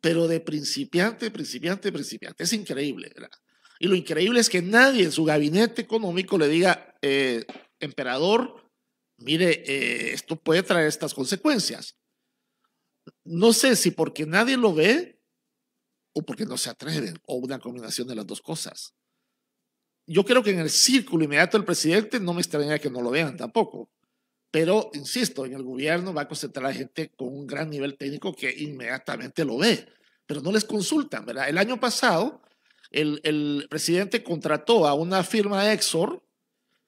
pero de principiante, principiante, principiante. Es increíble, ¿verdad? Y lo increíble es que nadie en su gabinete económico le diga, eh, emperador, mire, eh, esto puede traer estas consecuencias. No sé si porque nadie lo ve o porque no se atreven, o una combinación de las dos cosas. Yo creo que en el círculo inmediato del presidente no me extraña que no lo vean tampoco. Pero, insisto, en el gobierno va a concentrar a gente con un gran nivel técnico que inmediatamente lo ve, pero no les consultan, ¿verdad? El año pasado, el, presidente contrató a una firma Exor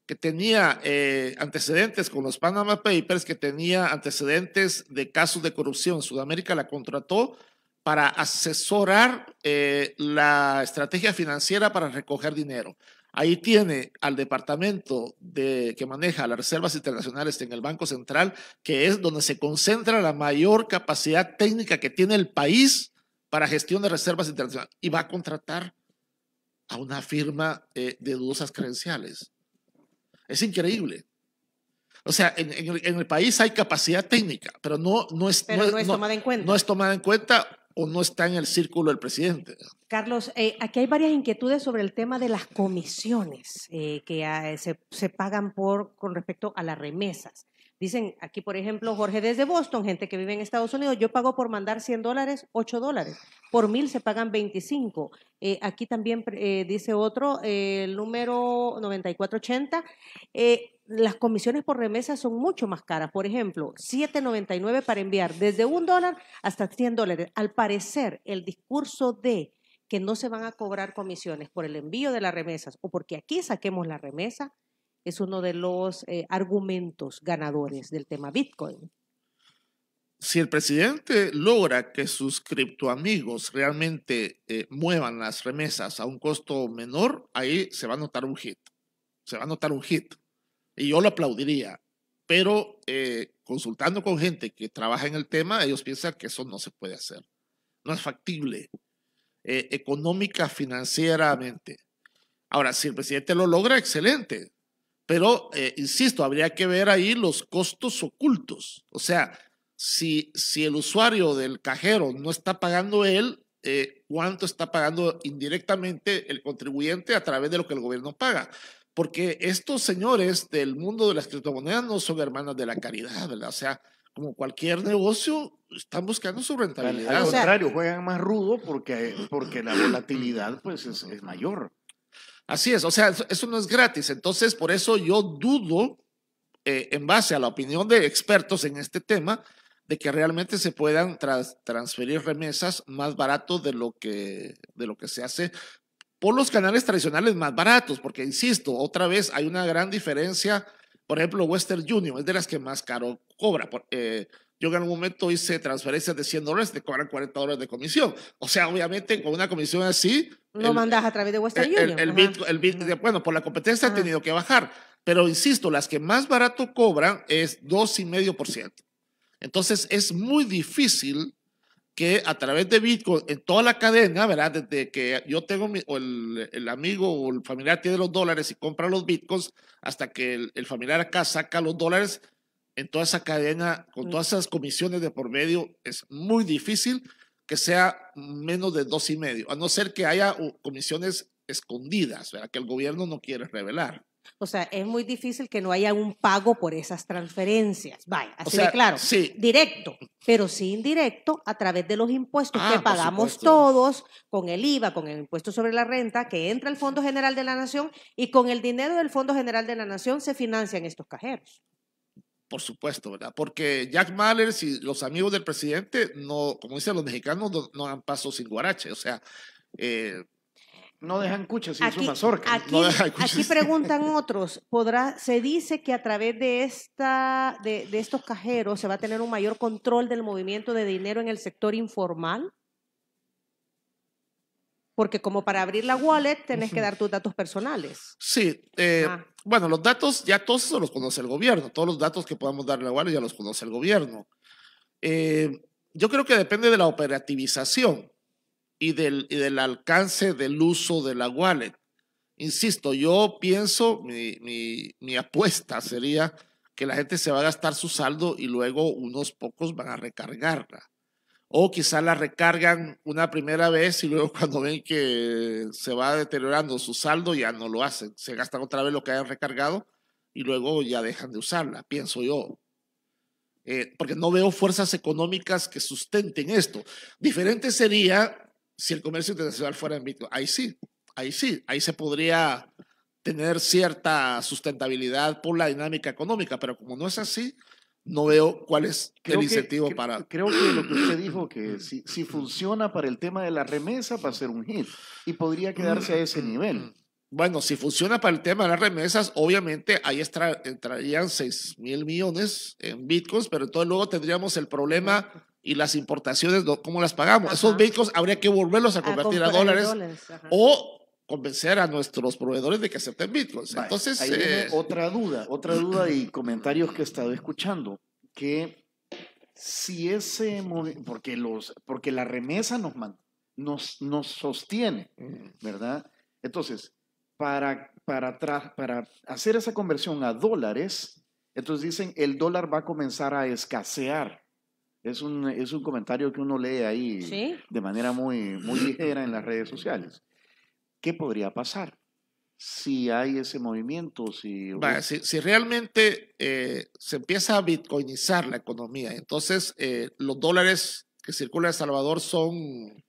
que tenía eh, antecedentes con los Panama Papers, que tenía antecedentes de casos de corrupción en Sudamérica, la contrató para asesorar eh, la estrategia financiera para recoger dinero. Ahí tiene al departamento de, que maneja las reservas internacionales en el Banco Central, que es donde se concentra la mayor capacidad técnica que tiene el país para gestión de reservas internacionales. Y va a contratar a una firma eh, de dudosas credenciales. Es increíble. O sea, en, el, país hay capacidad técnica, pero no, en cuenta. No es tomada en cuenta o no está en el círculo del presidente. Carlos, eh, aquí hay varias inquietudes sobre el tema de las comisiones eh, que ah, se, pagan por con respecto a las remesas. Dicen aquí, por ejemplo, Jorge desde Boston, gente que vive en Estados Unidos, yo pago por mandar 100 dólares, 8 dólares. Por mil se pagan 25. Eh, aquí también dice otro, el número 9480 las comisiones por remesas son mucho más caras. Por ejemplo, 7.99 para enviar desde un dólar hasta 100 dólares. Al parecer, el discurso de que no se van a cobrar comisiones por el envío de las remesas o porque aquí saquemos la remesa es uno de los eh, argumentos ganadores del tema Bitcoin. Si el presidente logra que sus criptoamigos realmente eh, muevan las remesas a un costo menor, ahí se va a notar un hit. Se va a notar un hit y yo lo aplaudiría, pero eh, consultando con gente que trabaja en el tema, ellos piensan que eso no se puede hacer. No es factible eh, económica, financieramente. Ahora, si el presidente lo logra, excelente. Pero, eh, insisto, habría que ver ahí los costos ocultos. O sea, si, si el usuario del cajero no está pagando él, ¿cuánto está pagando indirectamente el contribuyente a través de lo que el gobierno paga? porque estos señores del mundo de las criptomonedas no son hermanas de la caridad, ¿verdad? O sea, como cualquier negocio, están buscando su rentabilidad. Al, contrario, juegan más rudo porque, porque la volatilidad pues, es, mayor. Así es, o sea, eso no es gratis. Entonces, por eso yo dudo, eh, en base a la opinión de expertos en este tema, de que realmente se puedan transferir remesas más barato de lo que, de lo que se hace por los canales tradicionales más baratos, porque insisto, otra vez hay una gran diferencia. Por ejemplo, Western Union es de las que más caro cobra. Eh, yo en algún momento hice transferencias de 100 dólares, te cobran 40 dólares de comisión. O sea, obviamente con una comisión así... Lo mandas a través de Western Union. El, bit, bueno, por la competencia ha tenido que bajar. Pero insisto, las que más barato cobran es 2,5%. Entonces es muy difícil que a través de Bitcoin, en toda la cadena, ¿verdad? Desde que yo tengo o el, amigo o el familiar tiene los dólares y compra los Bitcoins, hasta que el, el, familiar acá saca los dólares, en toda esa cadena, con mm. todas esas comisiones de por medio, es muy difícil que sea menos de dos y medio, a no ser que haya comisiones escondidas, ¿verdad? Que el gobierno no quiere revelar. O sea, es muy difícil que no haya un pago por esas transferencias. Vaya, así de claro. Sí. Directo, pero sí indirecto a través de los impuestos que ah, pagamos todos, con el IVA, con el impuesto sobre la renta, que entra el Fondo General de la Nación y con el dinero del Fondo General de la Nación se financian estos cajeros. Por supuesto, ¿verdad? Porque Jack Mallers y los amigos del presidente, no, como dicen los mexicanos, no, han paso sin guarache. O sea, eh, no dejan cuchas sin aquí, zorca. Aquí, preguntan otros, se dice que a través de, esta, de, estos cajeros se va a tener un mayor control del movimiento de dinero en el sector informal? Porque como para abrir la wallet tenés que dar tus datos personales. Sí, eh, ah. bueno, los datos ya todos los conoce el gobierno, todos los datos que podamos dar en la wallet ya los conoce el gobierno. Eh, yo creo que depende de la operativización y del, y del alcance del uso de la wallet. Insisto, yo pienso, mi, mi, mi apuesta sería que la gente se va a gastar su saldo y luego unos pocos van a recargarla. O quizá la recargan una primera vez y luego cuando ven que se va deteriorando su saldo ya no lo hacen. Se gastan otra vez lo que hayan recargado y luego ya dejan de usarla, pienso yo. Eh, porque no veo fuerzas económicas que sustenten esto. Diferente sería si el comercio internacional fuera en Bitcoin. Ahí sí, ahí sí, ahí se podría tener cierta sustentabilidad por la dinámica económica, pero como no es así, no veo cuál es el incentivo para... Creo que lo que usted dijo, que si, si, funciona para el tema de la remesa, va a ser un hit y podría quedarse a mm, ese mm, nivel. Mm. Bueno, si funciona para el tema de las remesas, obviamente ahí entrarían 6 mil millones en bitcoins, pero entonces luego tendríamos el problema y las importaciones, ¿cómo las pagamos? Esos vehículos habría que volverlos a convertir a, dólares, o convencer a nuestros proveedores de que acepten bitcoins. Entonces, ahí eh, otra duda, otra duda y comentarios que he estado escuchando, que si ese porque los porque la remesa nos nos sostiene, mm. ¿verdad? Entonces, para para hacer esa conversión a dólares, entonces dicen el dólar va a comenzar a escasear. Es un, es un comentario que uno lee ahí de manera muy, muy ligera en las redes sociales. ¿Qué podría pasar si hay ese movimiento? Si, si, realmente eh, se empieza a bitcoinizar la economía, entonces eh, los dólares que circulan en El Salvador son,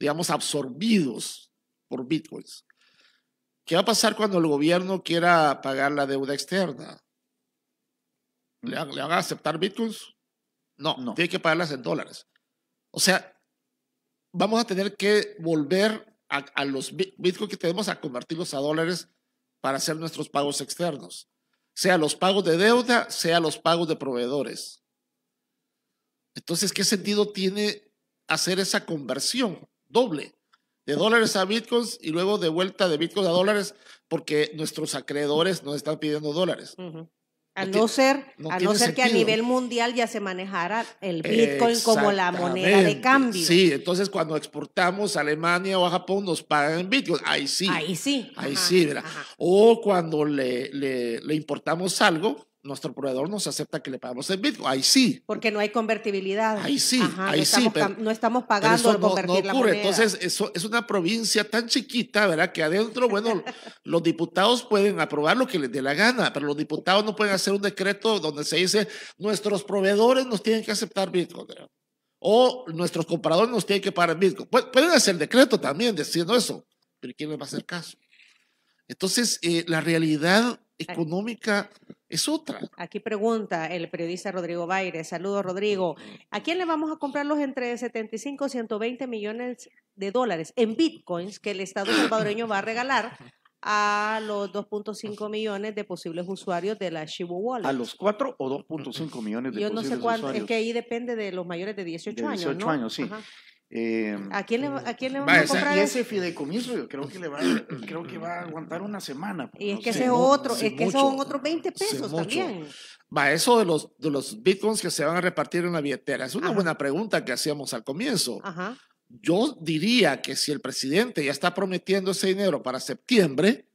digamos, absorbidos por bitcoins. ¿Qué va a pasar cuando el gobierno quiera pagar la deuda externa? le mm. van a aceptar bitcoins? No, no. tiene que pagarlas en dólares. O sea, vamos a tener que volver a, los bitcoins que tenemos a convertirlos a dólares para hacer nuestros pagos externos, sea los pagos de deuda, sea los pagos de proveedores. Entonces, ¿qué sentido tiene hacer esa conversión doble de dólares a bitcoins y luego de vuelta de bitcoins a dólares porque nuestros acreedores nos están pidiendo dólares? A no ser, a no ser que a nivel mundial ya se manejara el Bitcoin como la moneda de cambio. Sí, entonces cuando exportamos a Alemania o a Japón nos pagan en Bitcoin. Ahí sí. Ahí sí. Ahí sí, O cuando le, le importamos algo, nuestro proveedor nos acepta que le pagamos el Bitcoin. Ahí sí. Porque no hay convertibilidad. Ahí sí, ahí no sí. no estamos pagando al convertir Entonces, es una provincia tan chiquita, ¿verdad? Que adentro, bueno, los diputados pueden aprobar lo que les dé la gana, pero los diputados no pueden hacer un decreto donde se dice nuestros proveedores nos tienen que aceptar Bitcoin. O nuestros compradores nos tienen que pagar en Bitcoin. Pueden hacer decreto también diciendo eso, pero ¿quién les va a hacer caso? Entonces, eh, la realidad económica es otra. Aquí pregunta el periodista Rodrigo Baires. Saludos, Rodrigo. ¿A quién le vamos a comprar los entre 75 y 120 millones de dólares en bitcoins que el Estado salvadoreño va a regalar a los 2.5 millones de posibles usuarios de la Shibu Wallet. A los 4 o 2.5 millones de Yo no sé cuántos. es que ahí depende de los mayores de 18, años. 18 años, sí. Em, ¿A quién le, a comprar? y ese fideicomiso creo que va, a aguantar una semana. Pues, y es que ese otro, es que son otros 20 pesos también. Va, eso de los, bitcoins que se van a repartir en la billetera, es una buena pregunta que hacíamos al comienzo. Yo diría que si el presidente ya está prometiendo ese dinero para septiembre,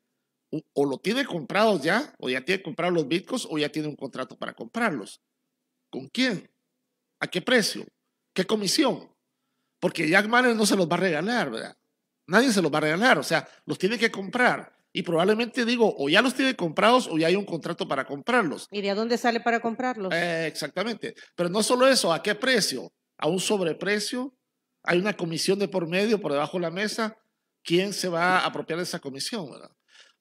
o, lo tiene comprado ya, o ya tiene comprado los bitcoins, o ya tiene un contrato para comprarlos. ¿Con quién? ¿A qué precio? ¿Qué comisión? porque Jack Manner no se los va a regalar, ¿verdad? Nadie se los va a regalar, o sea, los tiene que comprar. Y probablemente digo, o ya los tiene comprados o ya hay un contrato para comprarlos. ¿Y de dónde sale para comprarlos? Eh, exactamente. Pero no solo eso, ¿a qué precio? ¿A un sobreprecio? ¿Hay una comisión de por medio, por debajo de la mesa? ¿Quién se va a apropiar de esa comisión? ¿verdad?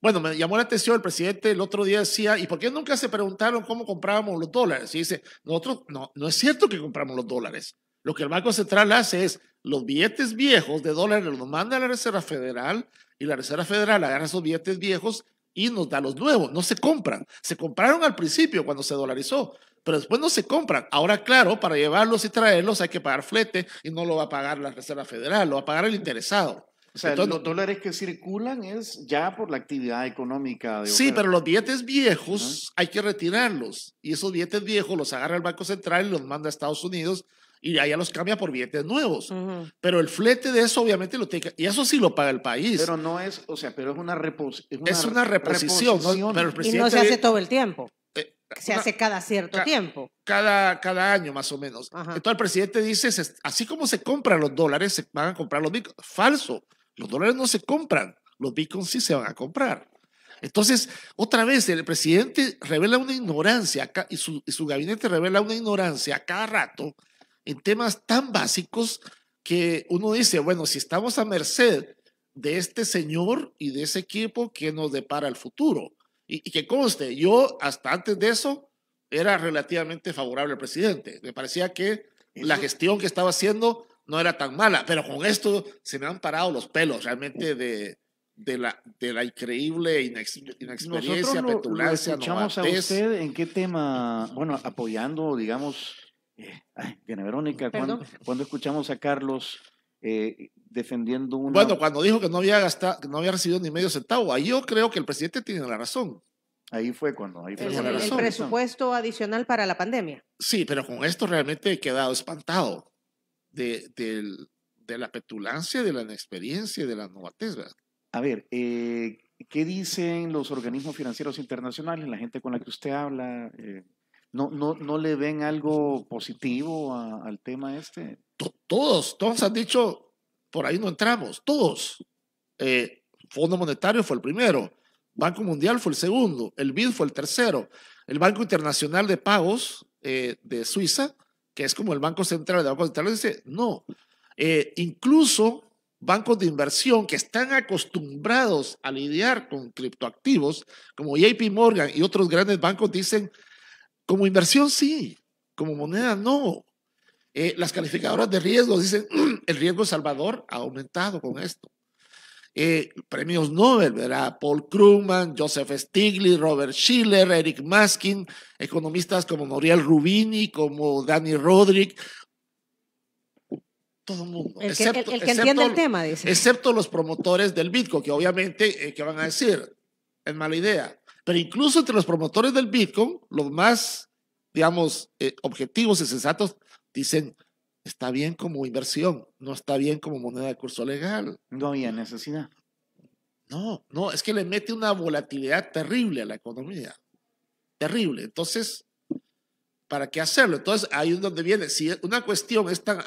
Bueno, me llamó la atención el presidente el otro día decía, ¿y por qué nunca se preguntaron cómo comprábamos los dólares? Y dice, nosotros, no, no es cierto que compramos los dólares. Lo que el Banco Central hace es los billetes viejos de dólares los manda a la Reserva Federal y la Reserva Federal agarra esos billetes viejos y nos da los nuevos. No se compran. Se compraron al principio cuando se dolarizó, pero después no se compran. Ahora, claro, para llevarlos y traerlos hay que pagar flete y no lo va a pagar la Reserva Federal, lo va a pagar el interesado. O sea, los dólares que circulan es ya por la actividad económica. sí, pero los billetes viejos hay que retirarlos. Y esos billetes viejos los agarra el Banco Central y los manda a Estados Unidos y allá los cambia por billetes nuevos. Pero el flete de eso obviamente lo tiene y eso sí lo paga el país. Pero no es, o sea, pero es una, reposición. es una, reposición. ¿no? y no se hace todo el tiempo. Eh, se hace cada cierto tiempo. Cada, cada año más o menos. Entonces el presidente dice, así como se compran los dólares, se van a comprar los bitcoins. Falso. Los dólares no se compran, los bitcoins sí se van a comprar. Entonces, otra vez, el presidente revela una ignorancia y, su, y su gabinete revela una ignorancia cada rato en temas tan básicos que uno dice, bueno, si estamos a merced de este señor y de ese equipo, ¿qué nos depara el futuro? Y, que conste, yo hasta antes de eso era relativamente favorable al presidente. Me parecía que la gestión que estaba haciendo no era tan mala, pero con esto se me han parado los pelos realmente de, de, la, de la increíble inexperiencia, Nosotros lo, petulancia, lo a usted en qué tema, bueno, apoyando, digamos, Ay, Verónica, ¿cuándo, cuando escuchamos a Carlos eh, defendiendo un. Bueno, cuando dijo que no había gastado, no había recibido ni medio centavo, ahí yo creo que el presidente tiene la razón. Ahí fue cuando. Ahí fue el, presupuesto adicional para la pandemia. Sí, pero con esto realmente he quedado espantado de, la petulancia, de la inexperiencia, de la novatez. ¿verdad? A ver, eh, ¿qué dicen los organismos financieros internacionales, la gente con la que usted habla? Eh, no, no, no le ven algo positivo al tema este. Todos, todos han dicho, por ahí no entramos, todos. Eh, Fondo Monetario fue el primero, Banco Mundial fue el segundo, el BID fue el tercero, el Banco Internacional de Pagos eh, de Suiza, que es como el Banco Central de Banco Central, dice, no, eh, incluso bancos de inversión que están acostumbrados a lidiar con criptoactivos, como JP Morgan y otros grandes bancos, dicen, como inversión sí, como moneda no. Eh, las calificadoras de riesgo dicen, mm, el riesgo de Salvador ha aumentado con esto. Eh, premios Nobel, ¿verdad? Paul Krugman, Joseph Stiglitz, Robert Schiller, Eric Maskin, economistas como Noriel Rubini, como Danny rodrick todo el mundo. excepto, entiende el tema, dice. Excepto los promotores del Bitcoin, que obviamente, eh, que van a decir? Es mala idea. Pero incluso entre los promotores del Bitcoin, los más, digamos, eh, objetivos y sensatos, dicen, está bien como inversión, no está bien como moneda de curso legal. No había necesidad. No, no, es que le mete una volatilidad terrible a la economía. Terrible. Entonces, ¿para qué hacerlo? Entonces, ahí es donde viene. Si una cuestión es tan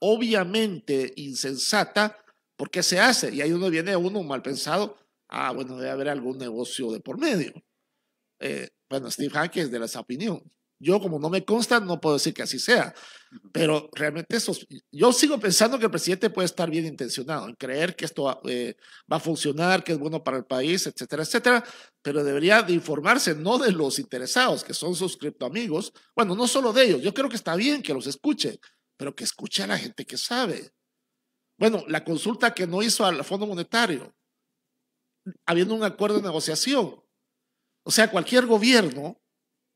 obviamente insensata, ¿por qué se hace? Y ahí uno viene uno mal pensado ah, bueno, debe haber algún negocio de por medio. Eh, bueno, Steve Hank es de esa opinión. Yo, como no me consta, no puedo decir que así sea. Pero realmente eso, yo sigo pensando que el presidente puede estar bien intencionado en creer que esto va, eh, va a funcionar, que es bueno para el país, etcétera, etcétera. Pero debería de informarse no de los interesados, que son sus criptoamigos. Bueno, no solo de ellos. Yo creo que está bien que los escuche, pero que escuche a la gente que sabe. Bueno, la consulta que no hizo al Fondo Monetario habiendo un acuerdo de negociación. O sea, cualquier gobierno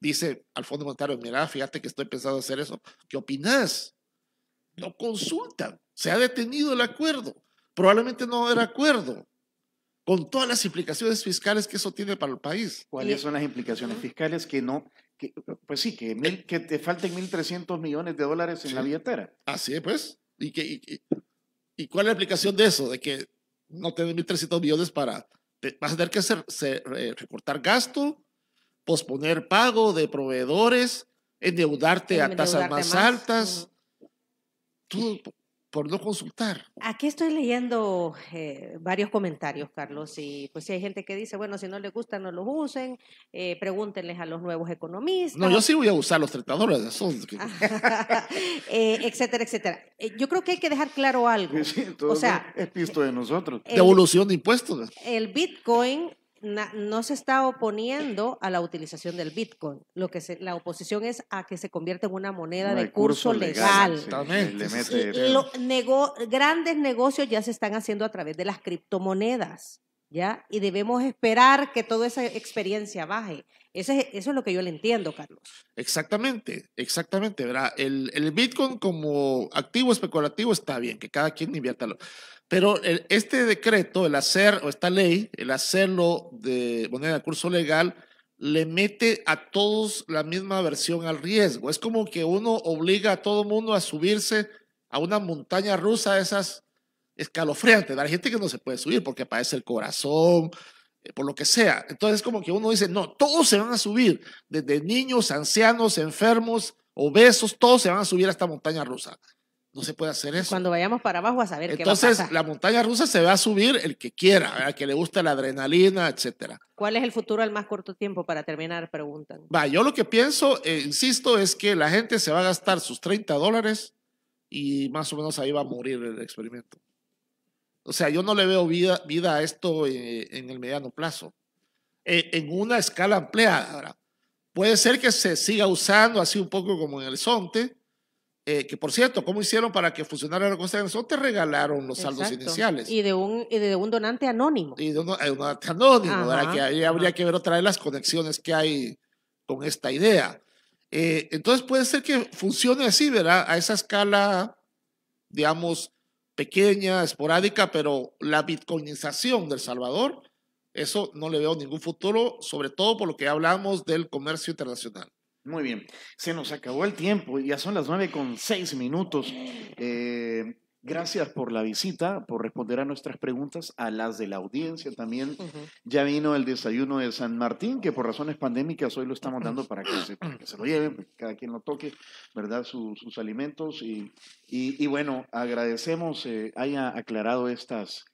dice al Fondo Monetario, mira, fíjate que estoy pensando hacer eso, ¿qué opinas? No consultan, se ha detenido el acuerdo, probablemente no era acuerdo, con todas las implicaciones fiscales que eso tiene para el país. ¿Cuáles son las implicaciones fiscales que no, pues sí, que, que te falten 1.300 millones de dólares en la billetera? Así es, pues. ¿Y, y, cuál es la aplicación de eso? De que no tener 1.300 millones para vas a tener que hacer, recortar gasto, posponer pago de proveedores, endeudarte, a tasas más, altas por no consultar. Aquí estoy leyendo eh, varios comentarios, Carlos, y pues si hay gente que dice, bueno, si no les gusta, no los usen, eh, pregúntenles a los nuevos economistas. No, yo sí voy a usar los tratadores eso, eh, etcétera, etcétera. yo creo que hay que dejar claro algo. o sea, es de nosotros. Devolución de impuestos. El Bitcoin no se está oponiendo a la utilización del Bitcoin. Lo que la oposición es a que se convierta en una moneda de curso, legal. Exactamente. grandes negocios ya se están haciendo a través de las criptomonedas. ¿Ya? Y debemos esperar que toda esa experiencia baje. Eso es, lo que yo le entiendo, Carlos. Exactamente, exactamente, El, el Bitcoin como activo especulativo está bien, que cada quien invierta. Pero este decreto, el hacer, o esta ley, el hacerlo de manera de curso legal, le mete a todos la misma versión al riesgo. Es como que uno obliga a todo mundo a subirse a una montaña rusa esas escalofriantes. la gente que no se puede subir porque padece el corazón, eh, por lo que sea. Entonces, es como que uno dice, no, todos se van a subir, desde niños, ancianos, enfermos, obesos, todos se van a subir a esta montaña rusa. No se puede hacer eso. Cuando vayamos para abajo a saber Entonces, qué va a la montaña rusa se va a subir el que quiera, el que le guste la adrenalina, etcétera. ¿Cuál es el futuro al más corto tiempo? Para terminar, preguntan. Va, yo lo que pienso, eh, insisto, es que la gente se va a gastar sus 30 dólares y más o menos ahí va a morir el experimento. O sea, yo no le veo vida, a esto eh, en el mediano plazo. E, en una escala ampliada, Puede ser que se siga usando así un poco como en el Sonte, eh, que por cierto, ¿cómo hicieron para que funcionara la consagración? Te regalaron los saldos iniciales. Y de un, donante anónimo. Y de eh, un, donante anónimo, ¿verdad? habría que ver otra vez las conexiones que hay con esta idea. Eh, entonces puede ser que funcione así, ¿verdad? A esa escala, digamos, pequeña, esporádica, pero la bitcoinización del Salvador, eso no le veo ningún futuro, sobre todo por lo que hablamos del comercio internacional. Muy bien, se nos acabó el tiempo, ya son las nueve con seis minutos. Eh, gracias por la visita, por responder a nuestras preguntas, a las de la audiencia también. Ya vino el desayuno de San Martín, que por razones pandémicas hoy lo estamos dando para que se, que lo lleven, cada quien lo toque, ¿verdad? Sus, alimentos. Y, y, bueno, agradecemos eh, haya aclarado estas,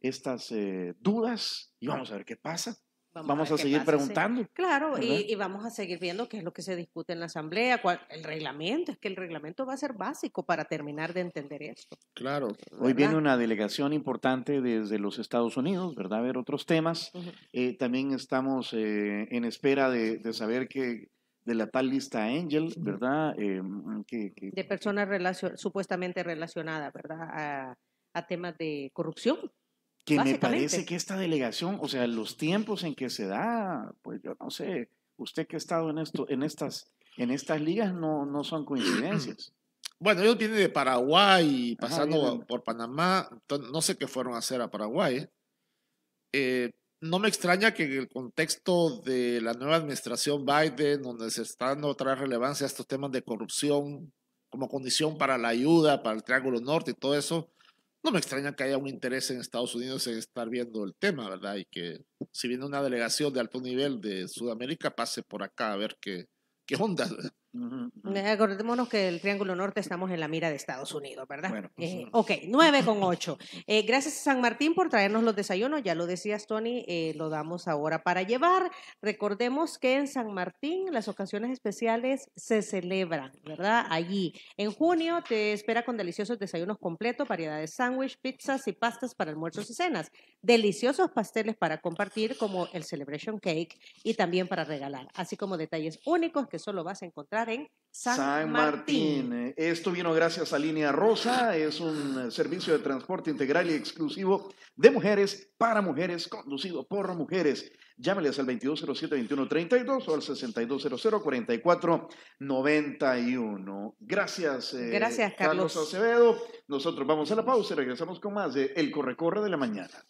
estas eh, dudas y vamos a ver qué pasa. Vamos, a, seguir preguntando. Claro, y, vamos a seguir viendo qué es lo que se discute en la Asamblea, cuál, el reglamento, es que el reglamento va a ser básico para terminar de entender esto. Claro, hoy viene una delegación importante desde los Estados Unidos, ¿verdad? A ver otros temas. Eh, también estamos eh, en espera de, saber qué, de la tal lista Angel, ¿verdad? Em, de personas supuestamente relacionadas, ¿verdad? A, a temas de corrupción que me parece que esta delegación, o sea, los tiempos en que se da, pues yo no sé, usted que ha estado en esto, en estas, en estas ligas no, no son coincidencias. Bueno, ellos vienen de Paraguay, pasando por Panamá, no sé qué fueron a hacer a Paraguay. ¿eh? Eh, no me extraña que en el contexto de la nueva administración Biden, donde se está dando otra relevancia a estos temas de corrupción como condición para la ayuda, para el Triángulo Norte y todo eso, no me extraña que haya un interés en Estados Unidos en estar viendo el tema, ¿verdad? Y que si viene una delegación de alto nivel de Sudamérica, pase por acá a ver qué, qué onda. Eh, acordémonos que el Triángulo Norte estamos en la mira de Estados Unidos, ¿verdad? Eh, ok, 9 con 8. Eh, gracias a San Martín por traernos los desayunos, ya lo decías Tony, lo damos ahora para llevar. Recordemos que en San Martín las ocasiones especiales se celebran, ¿verdad? Allí. En junio te espera con deliciosos desayunos completos, variedades de sándwich, pizzas y pastas para almuerzos y cenas. Deliciosos pasteles para compartir como el Celebration Cake y también para regalar, así como detalles únicos que solo vas a encontrar San, Martín. Eh, esto vino gracias a Línea Rosa, es un eh, servicio de transporte integral y exclusivo de mujeres para mujeres, conducido por mujeres. Llámeles al 2207-2132 o al 6200-4491. Gracias, eh, Gracias Carlos. Carlos Acevedo. Nosotros vamos a la pausa y regresamos con más de El Corre Corre de la Mañana.